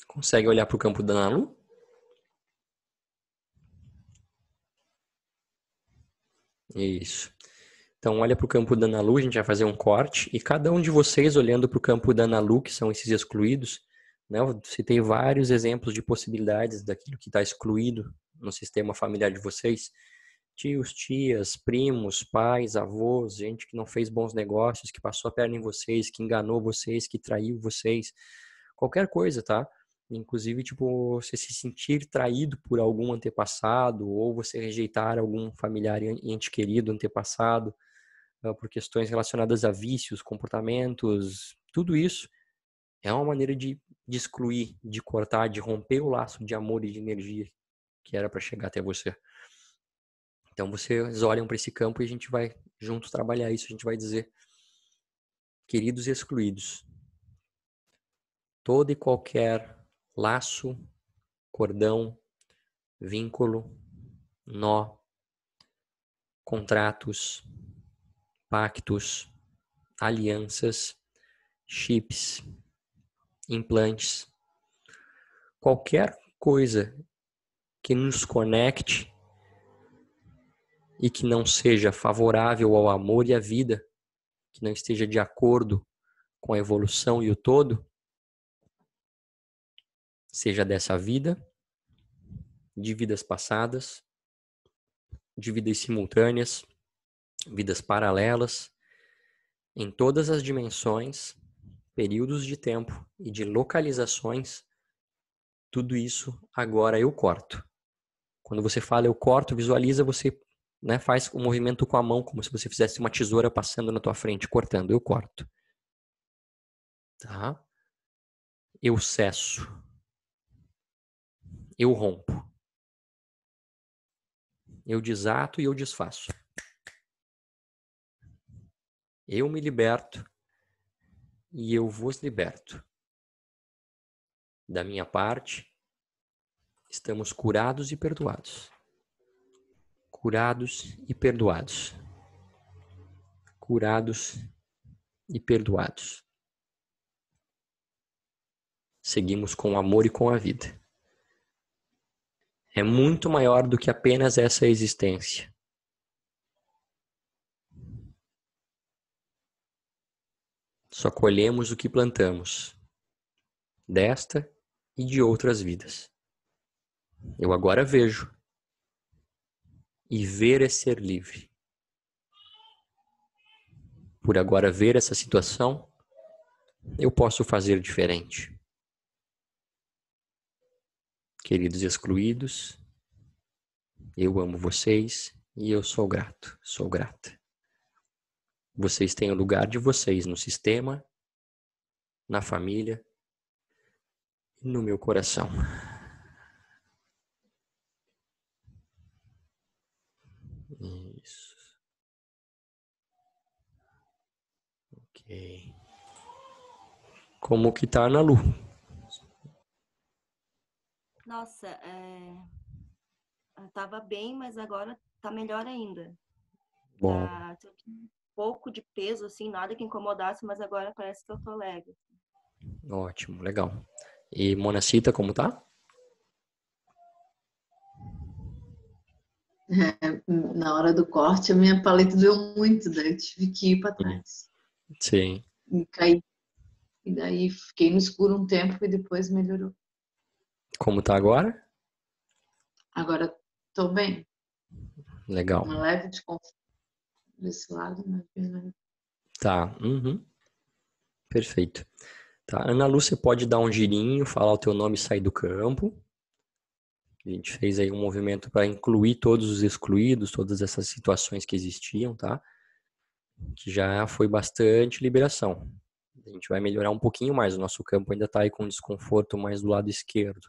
Consegue olhar para o campo da Nalu? Isso. Então, olha para o campo da Nalu. a gente vai fazer um corte, e cada um de vocês olhando para o campo da Nalu, que são esses excluídos, né? Eu citei vários exemplos de possibilidades daquilo que está excluído no sistema familiar de vocês, tios, tias, primos, pais, avós, gente que não fez bons negócios, que passou a perna em vocês, que enganou vocês, que traiu vocês, qualquer coisa, tá? Inclusive, tipo, você se sentir traído por algum antepassado ou você rejeitar algum familiar e ente querido antepassado ah, por questões relacionadas a vícios, comportamentos, tudo isso é uma maneira de, de excluir, de cortar, de romper o laço de amor e de energia que era para chegar até você. Então vocês olham para esse campo e a gente vai junto trabalhar isso, a gente vai dizer queridos e excluídos. Todo e qualquer laço, cordão, vínculo, nó, contratos, pactos, alianças, chips, implantes, qualquer coisa que nos conecte e que não seja favorável ao amor e à vida, que não esteja de acordo com a evolução e o todo, seja dessa vida, de vidas passadas, de vidas simultâneas, vidas paralelas, em todas as dimensões, períodos de tempo e de localizações, tudo isso agora eu corto. Quando você fala eu corto, visualiza, você né, faz o um movimento com a mão, como se você fizesse uma tesoura passando na tua frente, cortando. Eu corto. Tá? Eu cesso. Eu rompo. Eu desato e eu desfaço. Eu me liberto e eu vos liberto. Da minha parte, estamos curados e perdoados. Curados e perdoados. Curados e perdoados. Seguimos com o amor e com a vida. É muito maior do que apenas essa existência. Só colhemos o que plantamos, desta e de outras vidas. Eu agora vejo. E ver é ser livre. Por agora ver essa situação, eu posso fazer diferente. Queridos excluídos, eu amo vocês e eu sou grato, sou grata. Vocês têm o lugar de vocês no sistema, na família, e no meu coração. como tá na Lu. Nossa, é... eu tava bem, mas agora tá melhor ainda. Tá, Bom. Tá... um pouco de peso, assim, nada que incomodasse, mas agora parece que eu tô leve. Ótimo, legal. E Monacita, como tá? É, na hora do corte, a minha paleta doeu muito, daí né? eu tive que ir para trás. Sim. E cair. E daí fiquei no escuro um tempo e depois melhorou. Como tá agora? Agora tô bem. Legal. Uma leve desconforto desse lado, mas bem Tá. Uhum. Perfeito. Tá. Ana Lúcia, pode dar um girinho, falar o teu nome e sair do campo. A gente fez aí um movimento para incluir todos os excluídos, todas essas situações que existiam, tá? Que já foi bastante liberação. A gente vai melhorar um pouquinho mais. O nosso campo ainda está aí com desconforto mais do lado esquerdo.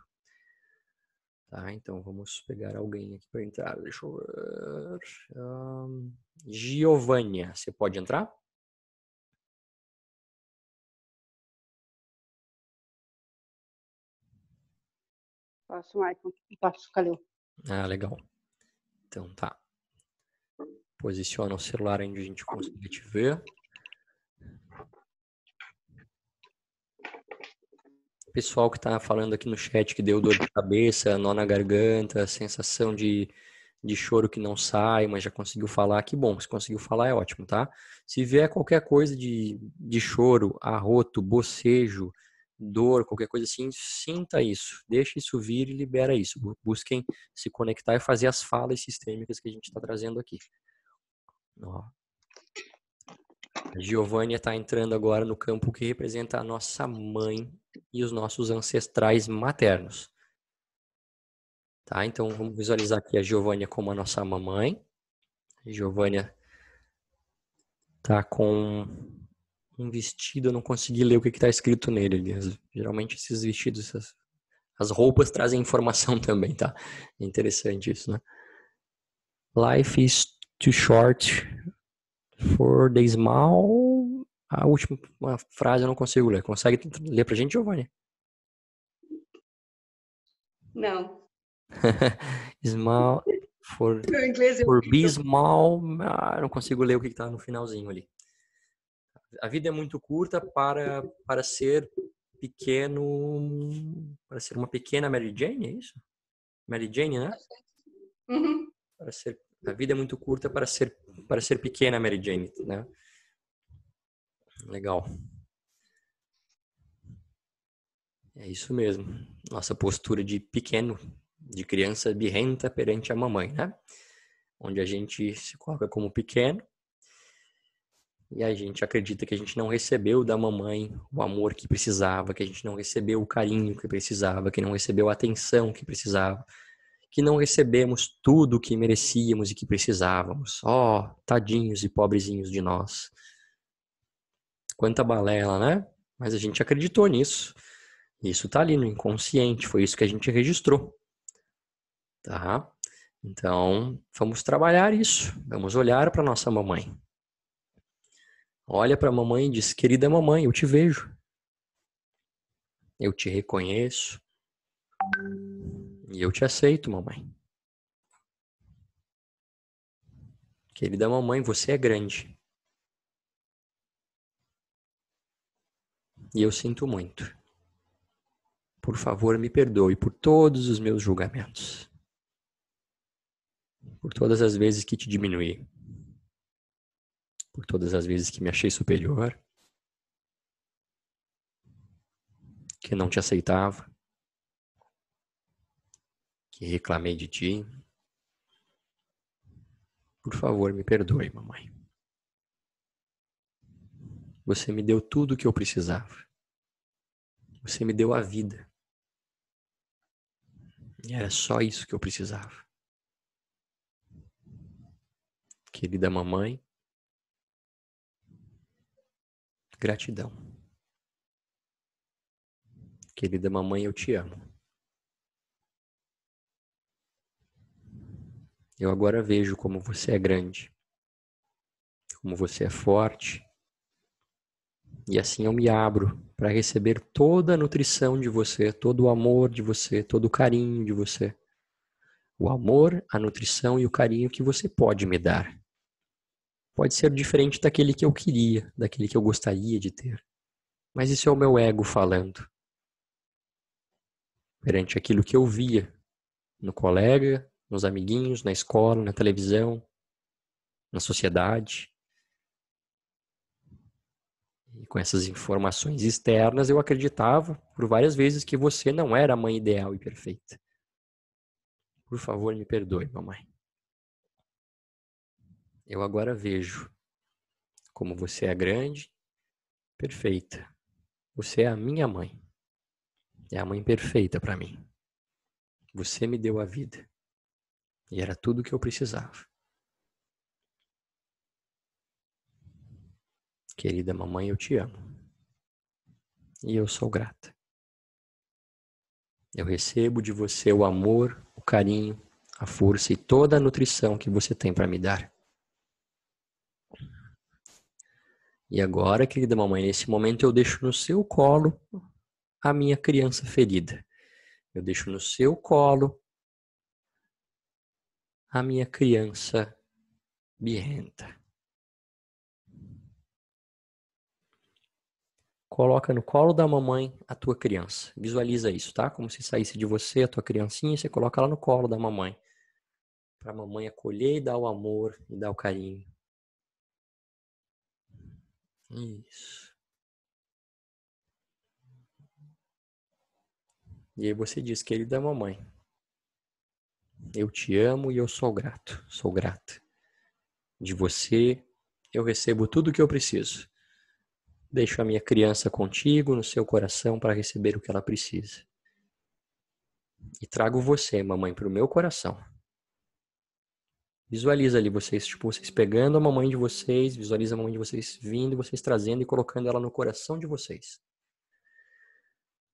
Tá, então vamos pegar alguém aqui para entrar. Deixa eu ver. Um, Giovânia, você pode entrar? Posso, Maicon. Posso, Calil. Ah, legal. Então tá. Posiciona o celular onde a gente consegue te ver. pessoal que está falando aqui no chat que deu dor de cabeça, nó na garganta, sensação de, de choro que não sai, mas já conseguiu falar, que bom, se conseguiu falar é ótimo, tá? Se vier qualquer coisa de, de choro, arroto, bocejo, dor, qualquer coisa assim, sinta isso, deixe isso vir e libera isso. Busquem se conectar e fazer as falas sistêmicas que a gente está trazendo aqui. A Giovânia está entrando agora no campo que representa a nossa mãe e os nossos ancestrais maternos. Tá? Então vamos visualizar aqui a Giovânia como a nossa mamãe. A Giovânia tá com um vestido, eu não consegui ler o que está escrito nele. Geralmente esses vestidos, essas... as roupas trazem informação também, tá? É interessante isso, né? Life is too short For the small. A última frase eu não consigo ler. Consegue ler pra gente, Giovanni? Não. small. For, é for be small. Ah, não consigo ler o que tá no finalzinho ali. A vida é muito curta para, para ser pequeno. Para ser uma pequena Mary Jane, é isso? Mary Jane, né? Uhum. Para ser a vida é muito curta para ser para ser pequena, Mary Jane, né? Legal. É isso mesmo. Nossa postura de pequeno, de criança birrenta perante a mamãe, né? Onde a gente se coloca como pequeno e a gente acredita que a gente não recebeu da mamãe o amor que precisava, que a gente não recebeu o carinho que precisava, que não recebeu a atenção que precisava, que não recebemos tudo o que merecíamos e que precisávamos. Oh, tadinhos e pobrezinhos de nós. Quanta balela, né? Mas a gente acreditou nisso. Isso tá ali no inconsciente, foi isso que a gente registrou. Tá? Então, vamos trabalhar isso. Vamos olhar para nossa mamãe. Olha para a mamãe e diz: "Querida mamãe, eu te vejo. Eu te reconheço." E eu te aceito, mamãe. Querida mamãe, você é grande. E eu sinto muito. Por favor, me perdoe por todos os meus julgamentos. Por todas as vezes que te diminuí. Por todas as vezes que me achei superior. Que não te aceitava que reclamei de ti. Por favor, me perdoe, mamãe. Você me deu tudo o que eu precisava. Você me deu a vida. E era só isso que eu precisava. Querida mamãe, gratidão. Querida mamãe, eu te amo. Eu agora vejo como você é grande, como você é forte. E assim eu me abro para receber toda a nutrição de você, todo o amor de você, todo o carinho de você. O amor, a nutrição e o carinho que você pode me dar. Pode ser diferente daquele que eu queria, daquele que eu gostaria de ter. Mas isso é o meu ego falando. Perante aquilo que eu via no colega, nos amiguinhos, na escola, na televisão, na sociedade. E com essas informações externas, eu acreditava por várias vezes que você não era a mãe ideal e perfeita. Por favor, me perdoe, mamãe. Eu agora vejo como você é grande, perfeita. Você é a minha mãe. É a mãe perfeita para mim. Você me deu a vida. E era tudo o que eu precisava. Querida mamãe, eu te amo. E eu sou grata. Eu recebo de você o amor, o carinho, a força e toda a nutrição que você tem para me dar. E agora, querida mamãe, nesse momento eu deixo no seu colo a minha criança ferida. Eu deixo no seu colo a minha criança birrenta. Coloca no colo da mamãe a tua criança. Visualiza isso, tá? Como se saísse de você a tua criancinha, você coloca ela no colo da mamãe. Para a mamãe acolher e dar o amor e dar o carinho. Isso. E aí você diz, que ele querida é mamãe, eu te amo e eu sou grato, sou grata. De você eu recebo tudo o que eu preciso. Deixo a minha criança contigo, no seu coração, para receber o que ela precisa. E trago você, mamãe, para o meu coração. Visualiza ali vocês, tipo, vocês pegando a mamãe de vocês, visualiza a mamãe de vocês vindo, vocês trazendo e colocando ela no coração de vocês.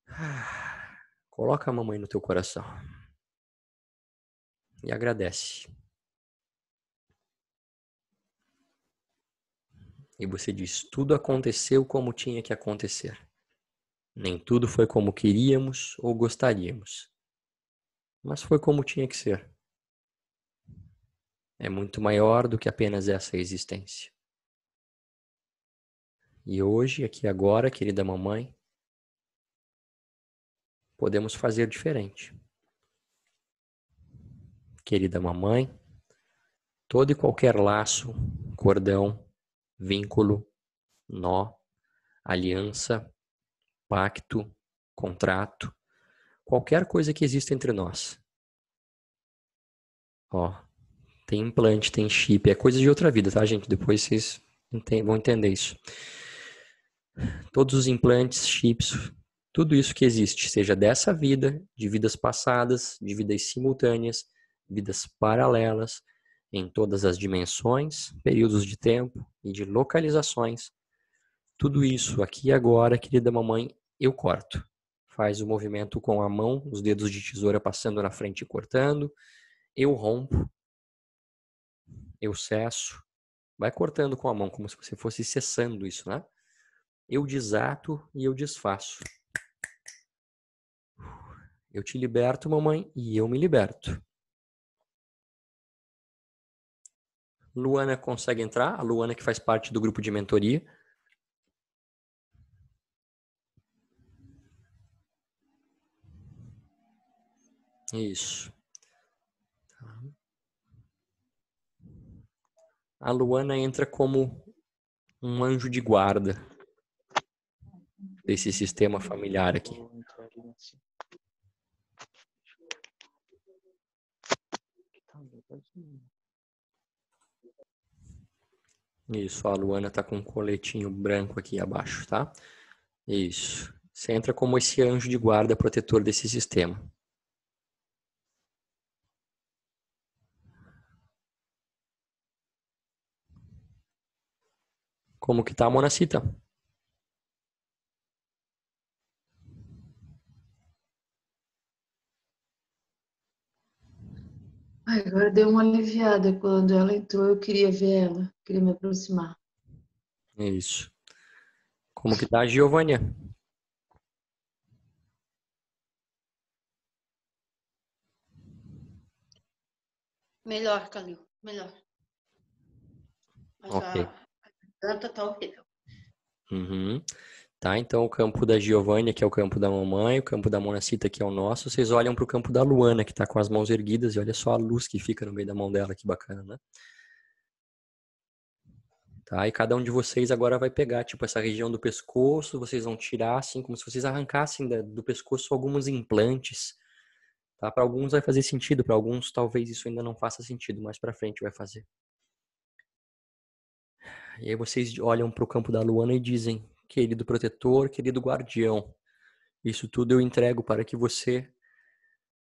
Ah, coloca a mamãe no teu coração e agradece. E você diz: tudo aconteceu como tinha que acontecer. Nem tudo foi como queríamos ou gostaríamos, mas foi como tinha que ser. É muito maior do que apenas essa existência. E hoje, aqui agora, querida mamãe, podemos fazer diferente querida mamãe, todo e qualquer laço, cordão, vínculo, nó, aliança, pacto, contrato, qualquer coisa que exista entre nós. Ó, tem implante, tem chip, é coisa de outra vida, tá, gente? Depois vocês vão entender isso. Todos os implantes, chips, tudo isso que existe, seja dessa vida, de vidas passadas, de vidas simultâneas, vidas paralelas em todas as dimensões, períodos de tempo e de localizações. Tudo isso aqui e agora, querida mamãe, eu corto. Faz o movimento com a mão, os dedos de tesoura passando na frente e cortando. Eu rompo. Eu cesso. Vai cortando com a mão, como se você fosse cessando isso, né? Eu desato e eu desfaço. Eu te liberto, mamãe, e eu me liberto. Luana consegue entrar, a Luana que faz parte do grupo de mentoria. Isso. Tá. A Luana entra como um anjo de guarda desse sistema familiar aqui. Isso, a Luana tá com um coletinho branco aqui abaixo, tá? Isso. Você entra como esse anjo de guarda protetor desse sistema. Como que tá a Monacita? agora deu uma aliviada quando ela entrou, eu queria ver ela, queria me aproximar. É isso. Como que tá a Giovânia? Melhor, Calil, melhor. Mas okay. a garganta tá horrível. Uhum. Tá? Então, o campo da Giovânia, que é o campo da mamãe, o campo da Monacita, que é o nosso, vocês olham para o campo da Luana, que está com as mãos erguidas, e olha só a luz que fica no meio da mão dela, que bacana, né? Tá? E cada um de vocês agora vai pegar, tipo, essa região do pescoço, vocês vão tirar, assim, como se vocês arrancassem do pescoço alguns implantes, tá? Para alguns vai fazer sentido, para alguns talvez isso ainda não faça sentido, mais para frente vai fazer. E aí vocês olham para o campo da Luana e dizem: querido protetor, querido guardião. Isso tudo eu entrego para que você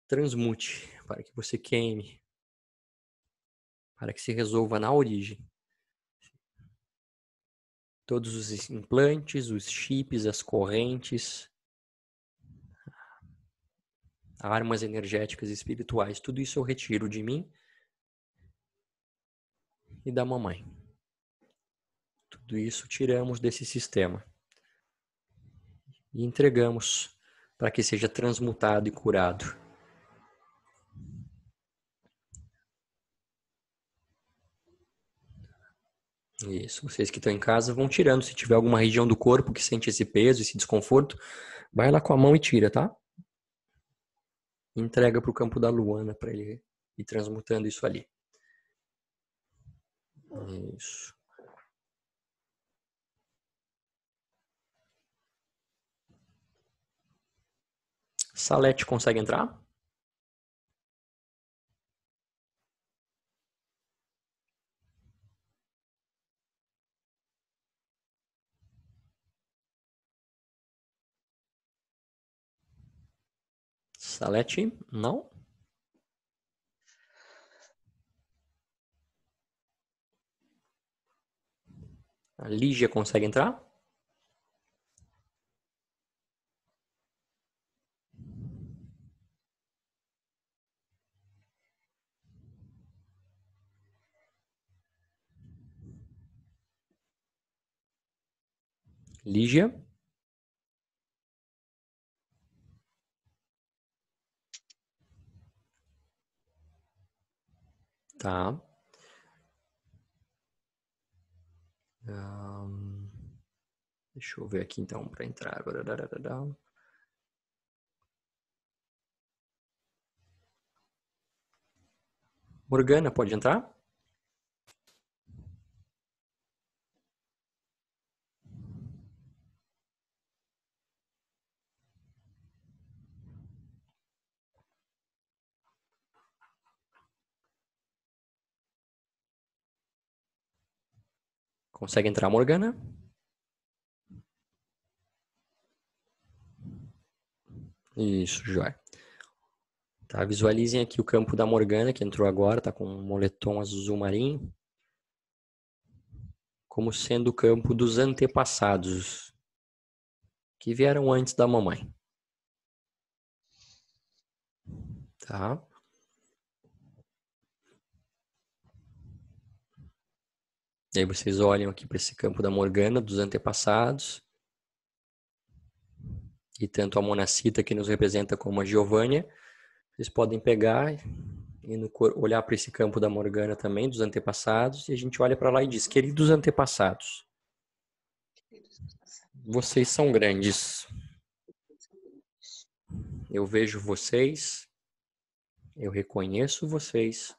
transmute, para que você queime, para que se resolva na origem. Todos os implantes, os chips, as correntes, armas energéticas e espirituais, tudo isso eu retiro de mim e da mamãe. Tudo isso tiramos desse sistema e entregamos para que seja transmutado e curado. Isso, vocês que estão em casa vão tirando. Se tiver alguma região do corpo que sente esse peso, esse desconforto, vai lá com a mão e tira, tá? Entrega para o campo da Luana para ele ir transmutando isso ali. Isso. Salete consegue entrar? Salete, não. A Lígia consegue entrar? Lígia? Tá. Um, deixa eu ver aqui então para entrar. Morgana, pode entrar? Consegue entrar, Morgana? Isso, joia. Tá, visualizem aqui o campo da Morgana, que entrou agora, tá com um moletom azul marinho. Como sendo o campo dos antepassados, que vieram antes da mamãe. Tá? E aí vocês olham aqui para esse campo da Morgana, dos antepassados. E tanto a Monacita, que nos representa, como a Giovânia, vocês podem pegar e olhar para esse campo da Morgana também, dos antepassados, e a gente olha para lá e diz: Queridos antepassados, vocês são grandes. Eu vejo vocês, eu reconheço vocês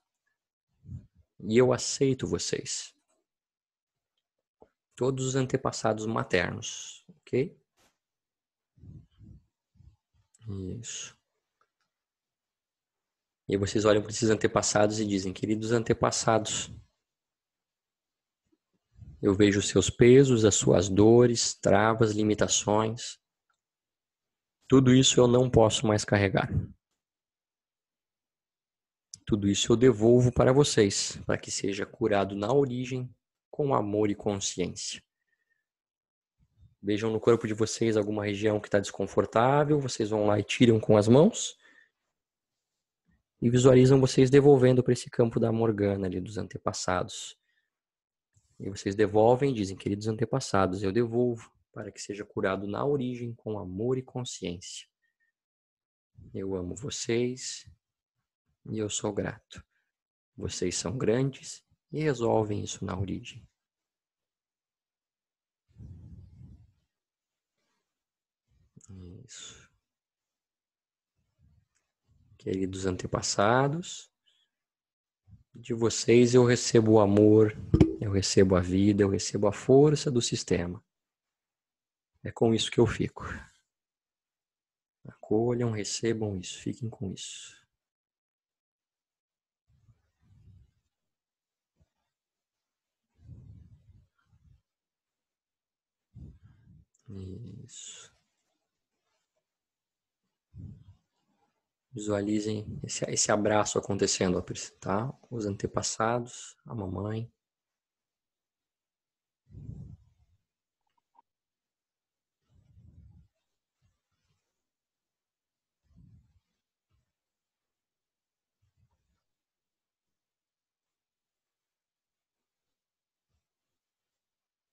e eu aceito vocês. Todos os antepassados maternos, ok? Isso. E vocês olham para esses antepassados e dizem: Queridos antepassados, eu vejo os seus pesos, as suas dores, travas, limitações. Tudo isso eu não posso mais carregar. Tudo isso eu devolvo para vocês, para que seja curado na origem com amor e consciência. Vejam no corpo de vocês alguma região que está desconfortável, vocês vão lá e tiram com as mãos. E visualizam vocês devolvendo para esse campo da Morgana ali dos antepassados. E vocês devolvem e dizem, queridos antepassados, eu devolvo para que seja curado na origem com amor e consciência. Eu amo vocês e eu sou grato. Vocês são grandes e resolvem isso na origem. Isso. Queridos antepassados, de vocês eu recebo o amor, eu recebo a vida, eu recebo a força do sistema. É com isso que eu fico. Acolham, recebam isso, fiquem com isso. Isso. Visualizem esse, esse abraço acontecendo, tá? Os antepassados, a mamãe.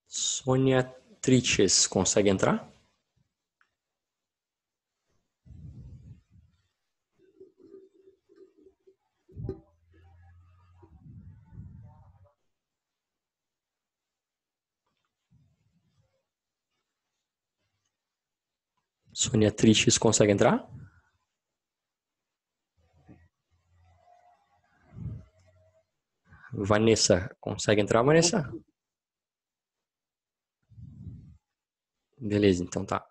Sônia Triches consegue entrar? Sônia Triches consegue entrar? Vanessa, consegue entrar, Vanessa? Beleza, então tá.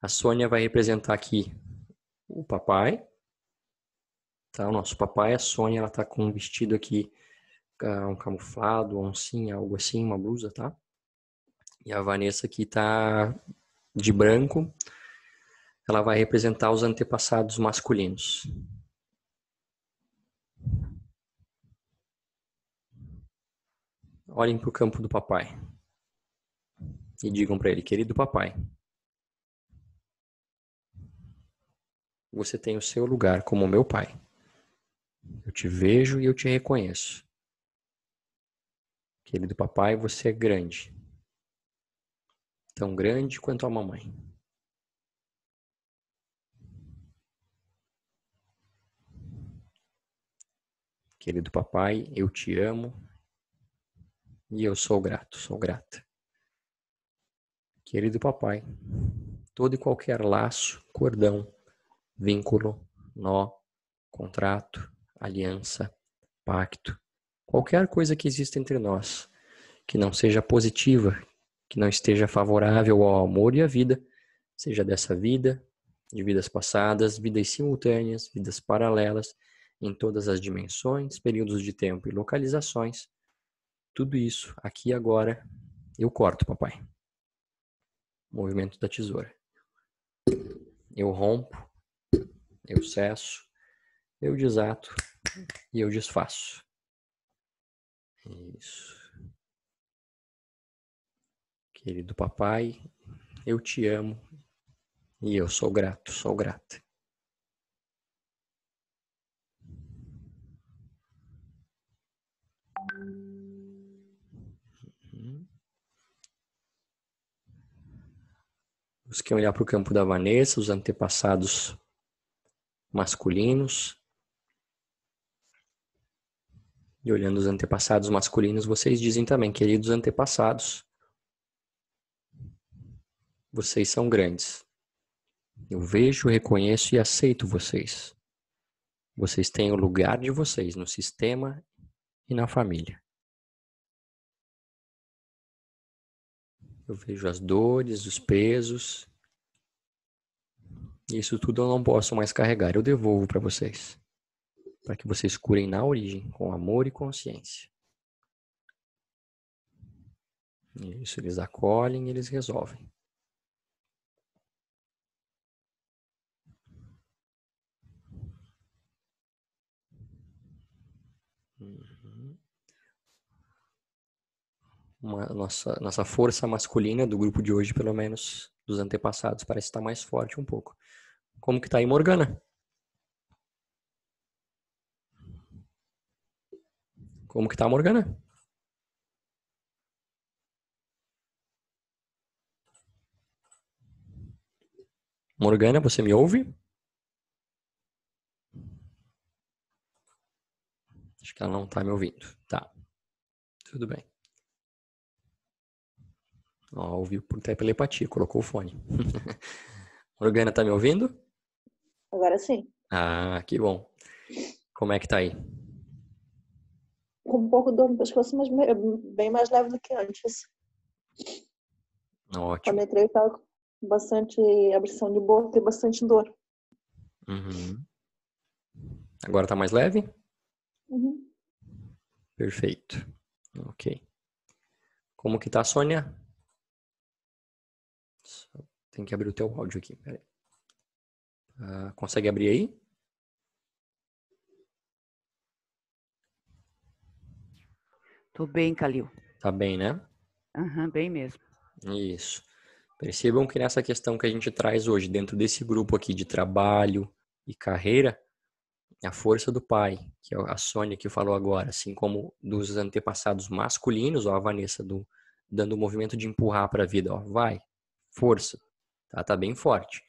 A Sônia vai representar aqui o papai. Tá, o nosso papai, a Sônia, ela tá com um vestido aqui, ah, um camuflado, oncinha, algo assim, uma blusa, tá? E a Vanessa aqui tá de branco. Ela vai representar os antepassados masculinos. Olhem para o campo do papai e digam para ele: Querido papai, você tem o seu lugar como meu pai. Eu te vejo e eu te reconheço. Querido papai, você é grande. Tão grande quanto a mamãe. Querido papai, eu te amo e eu sou grato, sou grata. Querido papai, todo e qualquer laço, cordão, vínculo, nó, contrato, aliança, pacto, qualquer coisa que exista entre nós, que não seja positiva, que não esteja favorável ao amor e à vida, seja dessa vida, de vidas passadas, vidas simultâneas, vidas paralelas, em todas as dimensões, períodos de tempo e localizações, tudo isso aqui agora eu corto, papai movimento da tesoura. Eu rompo, eu cesso, eu desato e eu desfaço. Isso. Querido papai, eu te amo e eu sou grato, sou grata. thank you Busquei olhar para o campo da Vanessa, os antepassados masculinos. E olhando os antepassados masculinos, vocês dizem também, queridos antepassados, vocês são grandes. Eu vejo, reconheço e aceito vocês. Vocês têm o lugar de vocês no sistema e na família. eu vejo as dores, os pesos. Isso tudo eu não posso mais carregar, eu devolvo para vocês. Para que vocês curem na origem, com amor e consciência. Isso, eles acolhem e eles resolvem. uma, nossa, nossa força masculina do grupo de hoje, pelo menos dos antepassados, parece estar mais forte um pouco. Como que tá aí, Morgana? Como que tá, Morgana? Morgana, você me ouve? Acho que ela não está me ouvindo. Tá. Tudo bem. Ó, ouviu por telepatia, colocou o fone. Morgana, tá me ouvindo? Agora sim. Ah, que bom. Como é que tá aí? Com um pouco de dor no pescoço, mas bem mais leve do que antes. Ótimo. Quando entrei, tava tá com bastante abrição de boca e bastante dor. Uhum. Agora tá mais leve? Uhum. Perfeito. Ok. Como que tá, Sônia? Tem que abrir o teu áudio aqui, Uh, consegue abrir aí? Tô bem, Calil. Tá bem, né? Uhum, bem mesmo. Isso. Percebam que nessa questão que a gente traz hoje, dentro desse grupo aqui de trabalho e carreira, a força do pai, que é a Sônia que falou agora, assim como dos antepassados masculinos, ó, a Vanessa do, dando o um movimento de empurrar para a vida, ó, vai, força, tá? Tá bem forte.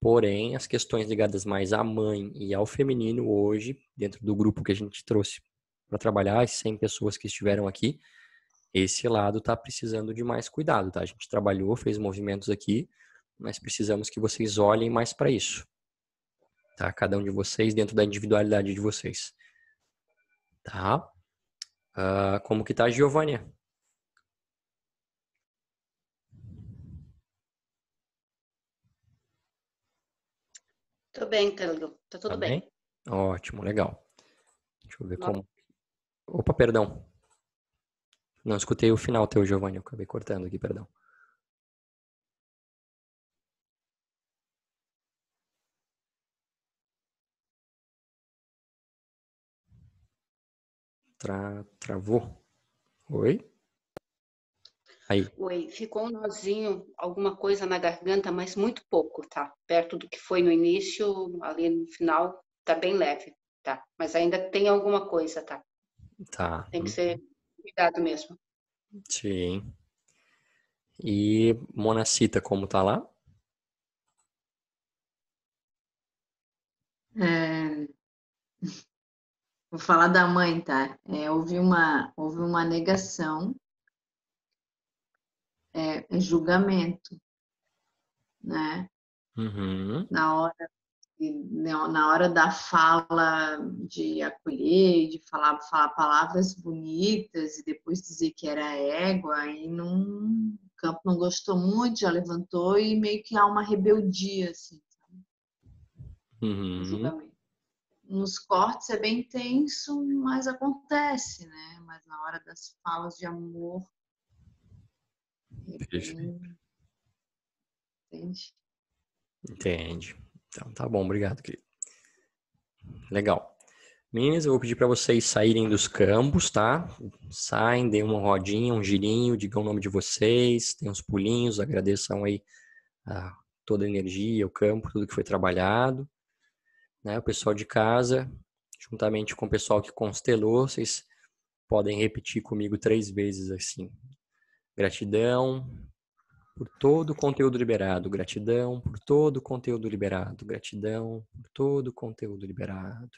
Porém, as questões ligadas mais à mãe e ao feminino hoje, dentro do grupo que a gente trouxe para trabalhar, as 100 pessoas que estiveram aqui, esse lado está precisando de mais cuidado, tá? A gente trabalhou, fez movimentos aqui, mas precisamos que vocês olhem mais para isso, tá? Cada um de vocês dentro da individualidade de vocês, tá? Uh, como que tá a Giovânia? Tô bem, Tânico. Tá tudo tá bem? bem? Ótimo, legal. Deixa eu ver como. Opa, perdão. Não escutei o final teu, Giovanni. Eu acabei cortando aqui, perdão. Tra... Travou. Oi? Aí. Oi, ficou um nozinho, alguma coisa na garganta, mas muito pouco, tá? Perto do que foi no início, ali no final, tá bem leve, tá? Mas ainda tem alguma coisa, tá? Tá. Tem que ser cuidado mesmo. Sim. E Monacita, como tá lá? É... Vou falar da mãe, tá? É, houve, uma, houve uma negação é, é julgamento, né? Uhum. Na hora né, na hora da fala de acolher, de falar, falar palavras bonitas e depois dizer que era égua, aí o campo não gostou muito, já levantou e meio que há uma rebeldia, assim, uhum. Nos cortes é bem tenso, mas acontece, né? Mas na hora das falas de amor Entende? Hum, Entende. Então tá bom, obrigado, querido. Legal. Meninas, eu vou pedir para vocês saírem dos campos, tá? Saem, dêem uma rodinha, um girinho, digam o nome de vocês, tenham uns pulinhos, agradeçam aí a toda a energia, o campo, tudo que foi trabalhado. Né? O pessoal de casa, juntamente com o pessoal que constelou, vocês podem repetir comigo três vezes assim. Gratidão por todo o conteúdo liberado, gratidão por todo o conteúdo liberado, gratidão por todo o conteúdo liberado.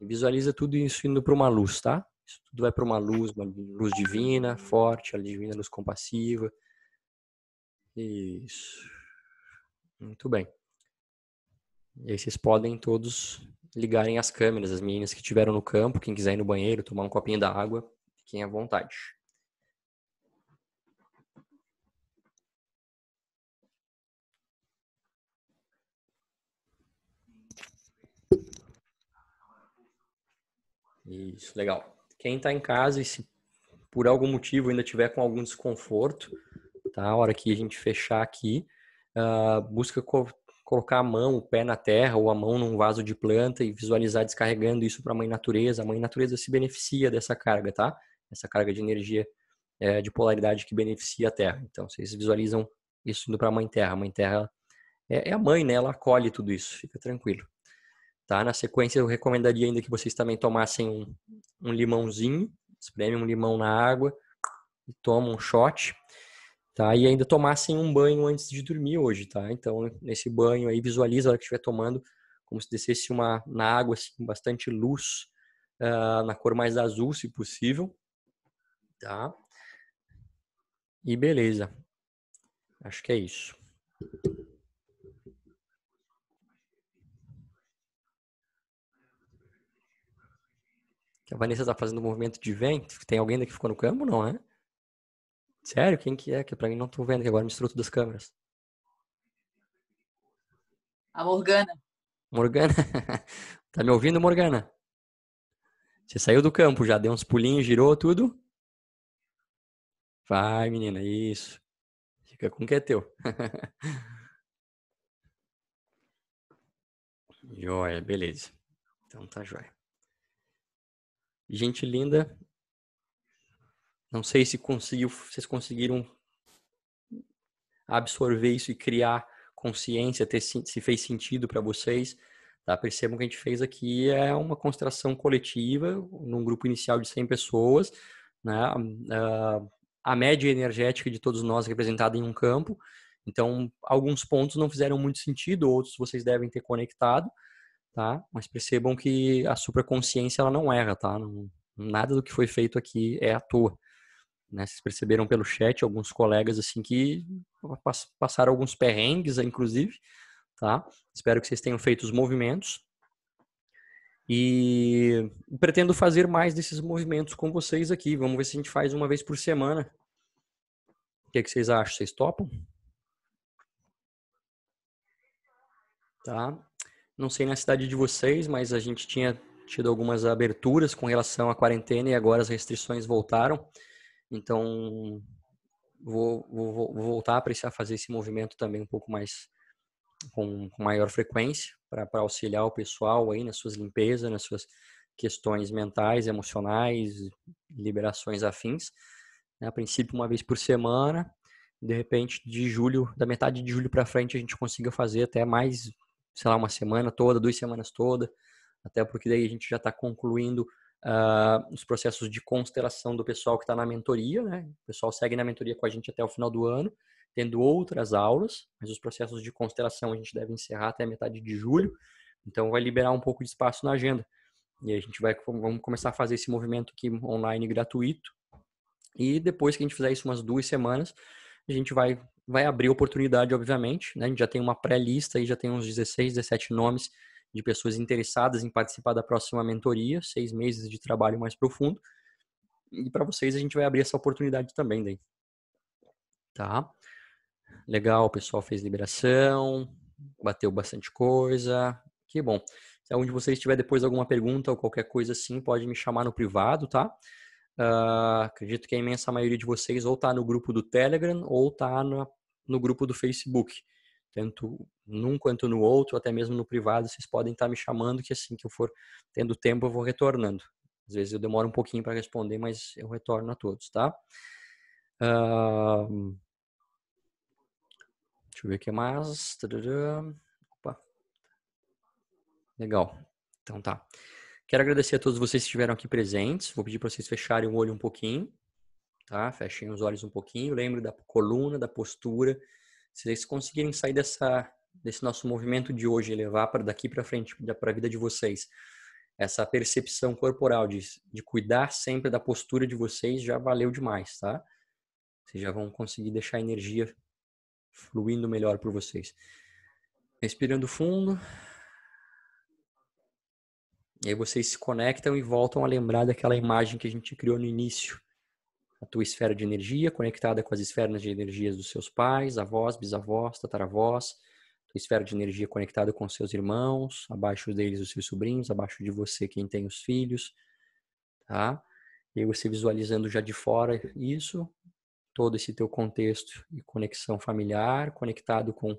E visualiza tudo isso indo para uma luz, tá? Isso tudo vai para uma luz, uma luz divina, forte, a divina luz compassiva. Isso. Muito bem. E aí vocês podem todos ligarem as câmeras, as meninas que estiveram no campo, quem quiser ir no banheiro, tomar um copinho da água, fiquem à vontade. Isso, legal. Quem está em casa e se por algum motivo ainda tiver com algum desconforto, tá? A hora que a gente fechar aqui, uh, busca co colocar a mão, o pé na terra ou a mão num vaso de planta e visualizar descarregando isso para a mãe natureza. A mãe natureza se beneficia dessa carga, tá? Essa carga de energia é, de polaridade que beneficia a terra. Então, vocês visualizam isso indo para a mãe terra. A mãe terra é, é a mãe, né? Ela acolhe tudo isso. Fica tranquilo. Tá? Na sequência, eu recomendaria ainda que vocês também tomassem um, um limãozinho, espremem um limão na água e toma um shot. Tá? E ainda tomassem um banho antes de dormir hoje, tá? Então, nesse banho aí, visualiza a hora que estiver tomando, como se descesse uma, na água, assim, bastante luz, uh, na cor mais azul, se possível, tá? E beleza. Acho que é isso. A Vanessa tá fazendo um movimento de vento. Tem alguém daqui que ficou no campo, não é? Sério? Quem que é? Que pra mim não tô vendo, que agora no estruto das câmeras. A Morgana. Morgana. tá me ouvindo, Morgana? Você saiu do campo já, deu uns pulinhos, girou tudo? Vai, menina, isso. Fica com o que é teu. joia, beleza. Então tá joia. Gente linda. Não sei se conseguiu, vocês conseguiram absorver isso e criar consciência, ter, se fez sentido para vocês. Tá? Percebam que a gente fez aqui é uma constração coletiva, num grupo inicial de 100 pessoas, né? Ah, a média energética de todos nós é representada em um campo. Então, alguns pontos não fizeram muito sentido, outros vocês devem ter conectado tá? Mas percebam que a supraconsciência ela não erra, tá? Não, nada do que foi feito aqui é à toa. Né? Vocês perceberam pelo chat alguns colegas assim que passaram alguns perrengues, inclusive, tá? Espero que vocês tenham feito os movimentos. E pretendo fazer mais desses movimentos com vocês aqui. Vamos ver se a gente faz uma vez por semana. O que, é que vocês acham? Vocês topam? Tá? Não sei na cidade de vocês, mas a gente tinha tido algumas aberturas com relação à quarentena e agora as restrições voltaram. Então, vou, vou, vou voltar a precisar fazer esse movimento também um pouco mais com, com maior frequência para auxiliar o pessoal aí nas suas limpezas, nas suas questões mentais, emocionais, liberações afins. Né? A princípio, uma vez por semana. De repente, de julho, da metade de julho para frente, a gente consiga fazer até mais sei lá, uma semana toda, duas semanas toda, até porque daí a gente já está concluindo uh, os processos de constelação do pessoal que está na mentoria, né? O pessoal segue na mentoria com a gente até o final do ano, tendo outras aulas, mas os processos de constelação a gente deve encerrar até metade de julho, então vai liberar um pouco de espaço na agenda. E a gente vai vamos começar a fazer esse movimento aqui online gratuito. E depois que a gente fizer isso umas duas semanas, a gente vai, vai abrir oportunidade, obviamente. Né? A gente já tem uma pré-lista e já tem uns 16, 17 nomes de pessoas interessadas em participar da próxima mentoria, seis meses de trabalho mais profundo. E para vocês a gente vai abrir essa oportunidade também daí. Tá? Legal, o pessoal fez liberação, bateu bastante coisa. Que bom. Se algum de vocês tiver depois alguma pergunta ou qualquer coisa assim, pode me chamar no privado, tá? Uh, acredito que a imensa maioria de vocês ou está no grupo do Telegram ou está no grupo do Facebook. Tanto num quanto no outro, até mesmo no privado, vocês podem estar tá me chamando que assim que eu for tendo tempo eu vou retornando. Às vezes eu demoro um pouquinho para responder, mas eu retorno a todos, tá? Uh, deixa eu ver o que mais. Opa. Legal. Então tá. Quero agradecer a todos vocês que estiveram aqui presentes. Vou pedir para vocês fecharem o olho um pouquinho, tá? Fechem os olhos um pouquinho. Lembre da coluna, da postura. Se vocês conseguirem sair dessa, desse nosso movimento de hoje e levar para daqui para frente, para a vida de vocês, essa percepção corporal de, de cuidar sempre da postura de vocês já valeu demais, tá? Vocês já vão conseguir deixar a energia fluindo melhor por vocês. Respirando fundo. E aí vocês se conectam e voltam a lembrar daquela imagem que a gente criou no início. A tua esfera de energia conectada com as esferas de energias dos seus pais, avós, bisavós, tataravós. Tua esfera de energia conectada com seus irmãos, abaixo deles os seus sobrinhos, abaixo de você quem tem os filhos, tá? E aí você visualizando já de fora isso, todo esse teu contexto e conexão familiar, conectado com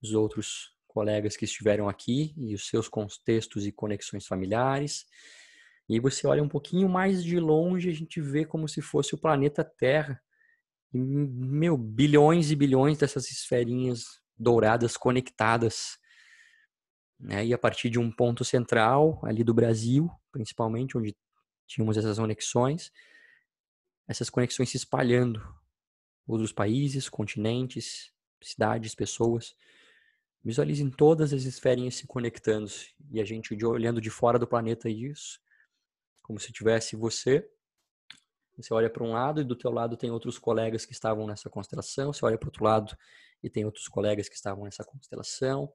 os outros colegas que estiveram aqui e os seus contextos e conexões familiares. E você olha um pouquinho mais de longe, a gente vê como se fosse o planeta Terra. E, meu, bilhões e bilhões dessas esferinhas douradas conectadas. Né? E a partir de um ponto central, ali do Brasil, principalmente, onde tínhamos essas conexões, essas conexões se espalhando. Outros países, continentes, cidades, pessoas. Visualizem todas as esferinhas se conectando -se, e a gente olhando de fora do planeta isso, como se tivesse você. Você olha para um lado e do teu lado tem outros colegas que estavam nessa constelação. Você olha para o outro lado e tem outros colegas que estavam nessa constelação.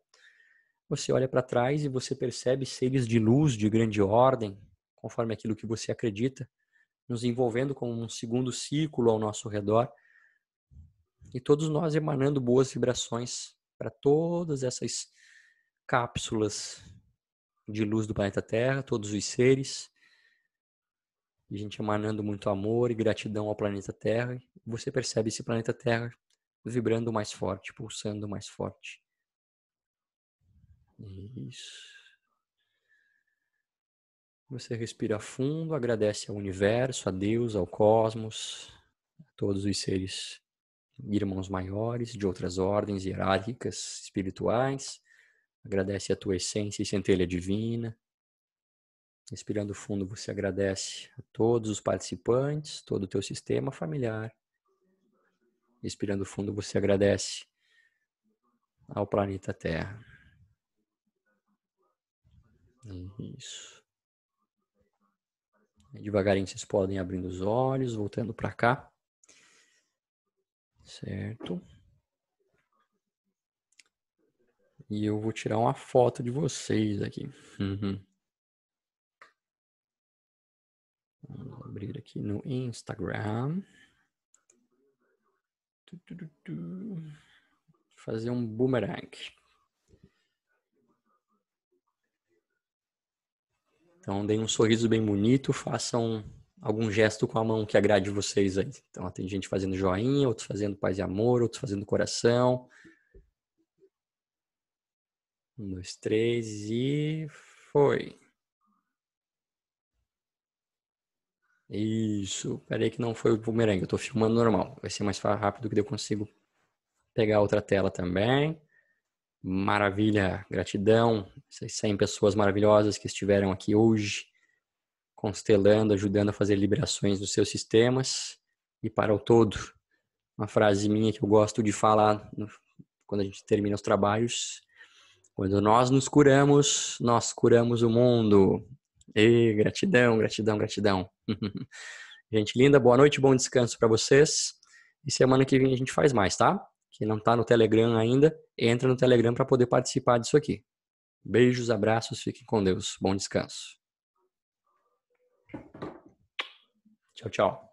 Você olha para trás e você percebe seres de luz de grande ordem, conforme aquilo que você acredita, nos envolvendo com um segundo ciclo ao nosso redor. E todos nós emanando boas vibrações para todas essas cápsulas de luz do planeta Terra, todos os seres. A gente emanando muito amor e gratidão ao planeta Terra. Você percebe esse planeta Terra vibrando mais forte, pulsando mais forte. Isso. Você respira fundo, agradece ao universo, a Deus, ao cosmos, a todos os seres irmãos maiores, de outras ordens hierárquicas, espirituais. Agradece a tua essência e centelha divina. inspirando fundo, você agradece a todos os participantes, todo o teu sistema familiar. inspirando fundo, você agradece ao planeta Terra. Isso. Devagarinho vocês podem abrindo os olhos, voltando para cá. Certo. E eu vou tirar uma foto de vocês aqui. Uhum. Vamos abrir aqui no Instagram. Fazer um boomerang. Então, deem um sorriso bem bonito, façam algum gesto com a mão que agrade vocês aí. Então, tem gente fazendo joinha, outros fazendo paz e amor, outros fazendo coração. Um, dois, três e foi. Isso. Peraí que não foi o bumerangue. Eu tô filmando normal. Vai ser mais rápido que eu consigo pegar outra tela também. Maravilha. Gratidão. Essas 100 pessoas maravilhosas que estiveram aqui hoje constelando, ajudando a fazer liberações dos seus sistemas e para o todo. Uma frase minha que eu gosto de falar quando a gente termina os trabalhos. Quando nós nos curamos, nós curamos o mundo. E gratidão, gratidão, gratidão. gente linda, boa noite, bom descanso para vocês. E semana que vem a gente faz mais, tá? Quem não está no Telegram ainda, entra no Telegram para poder participar disso aqui. Beijos, abraços, fiquem com Deus. Bom descanso. Tchau, tchau.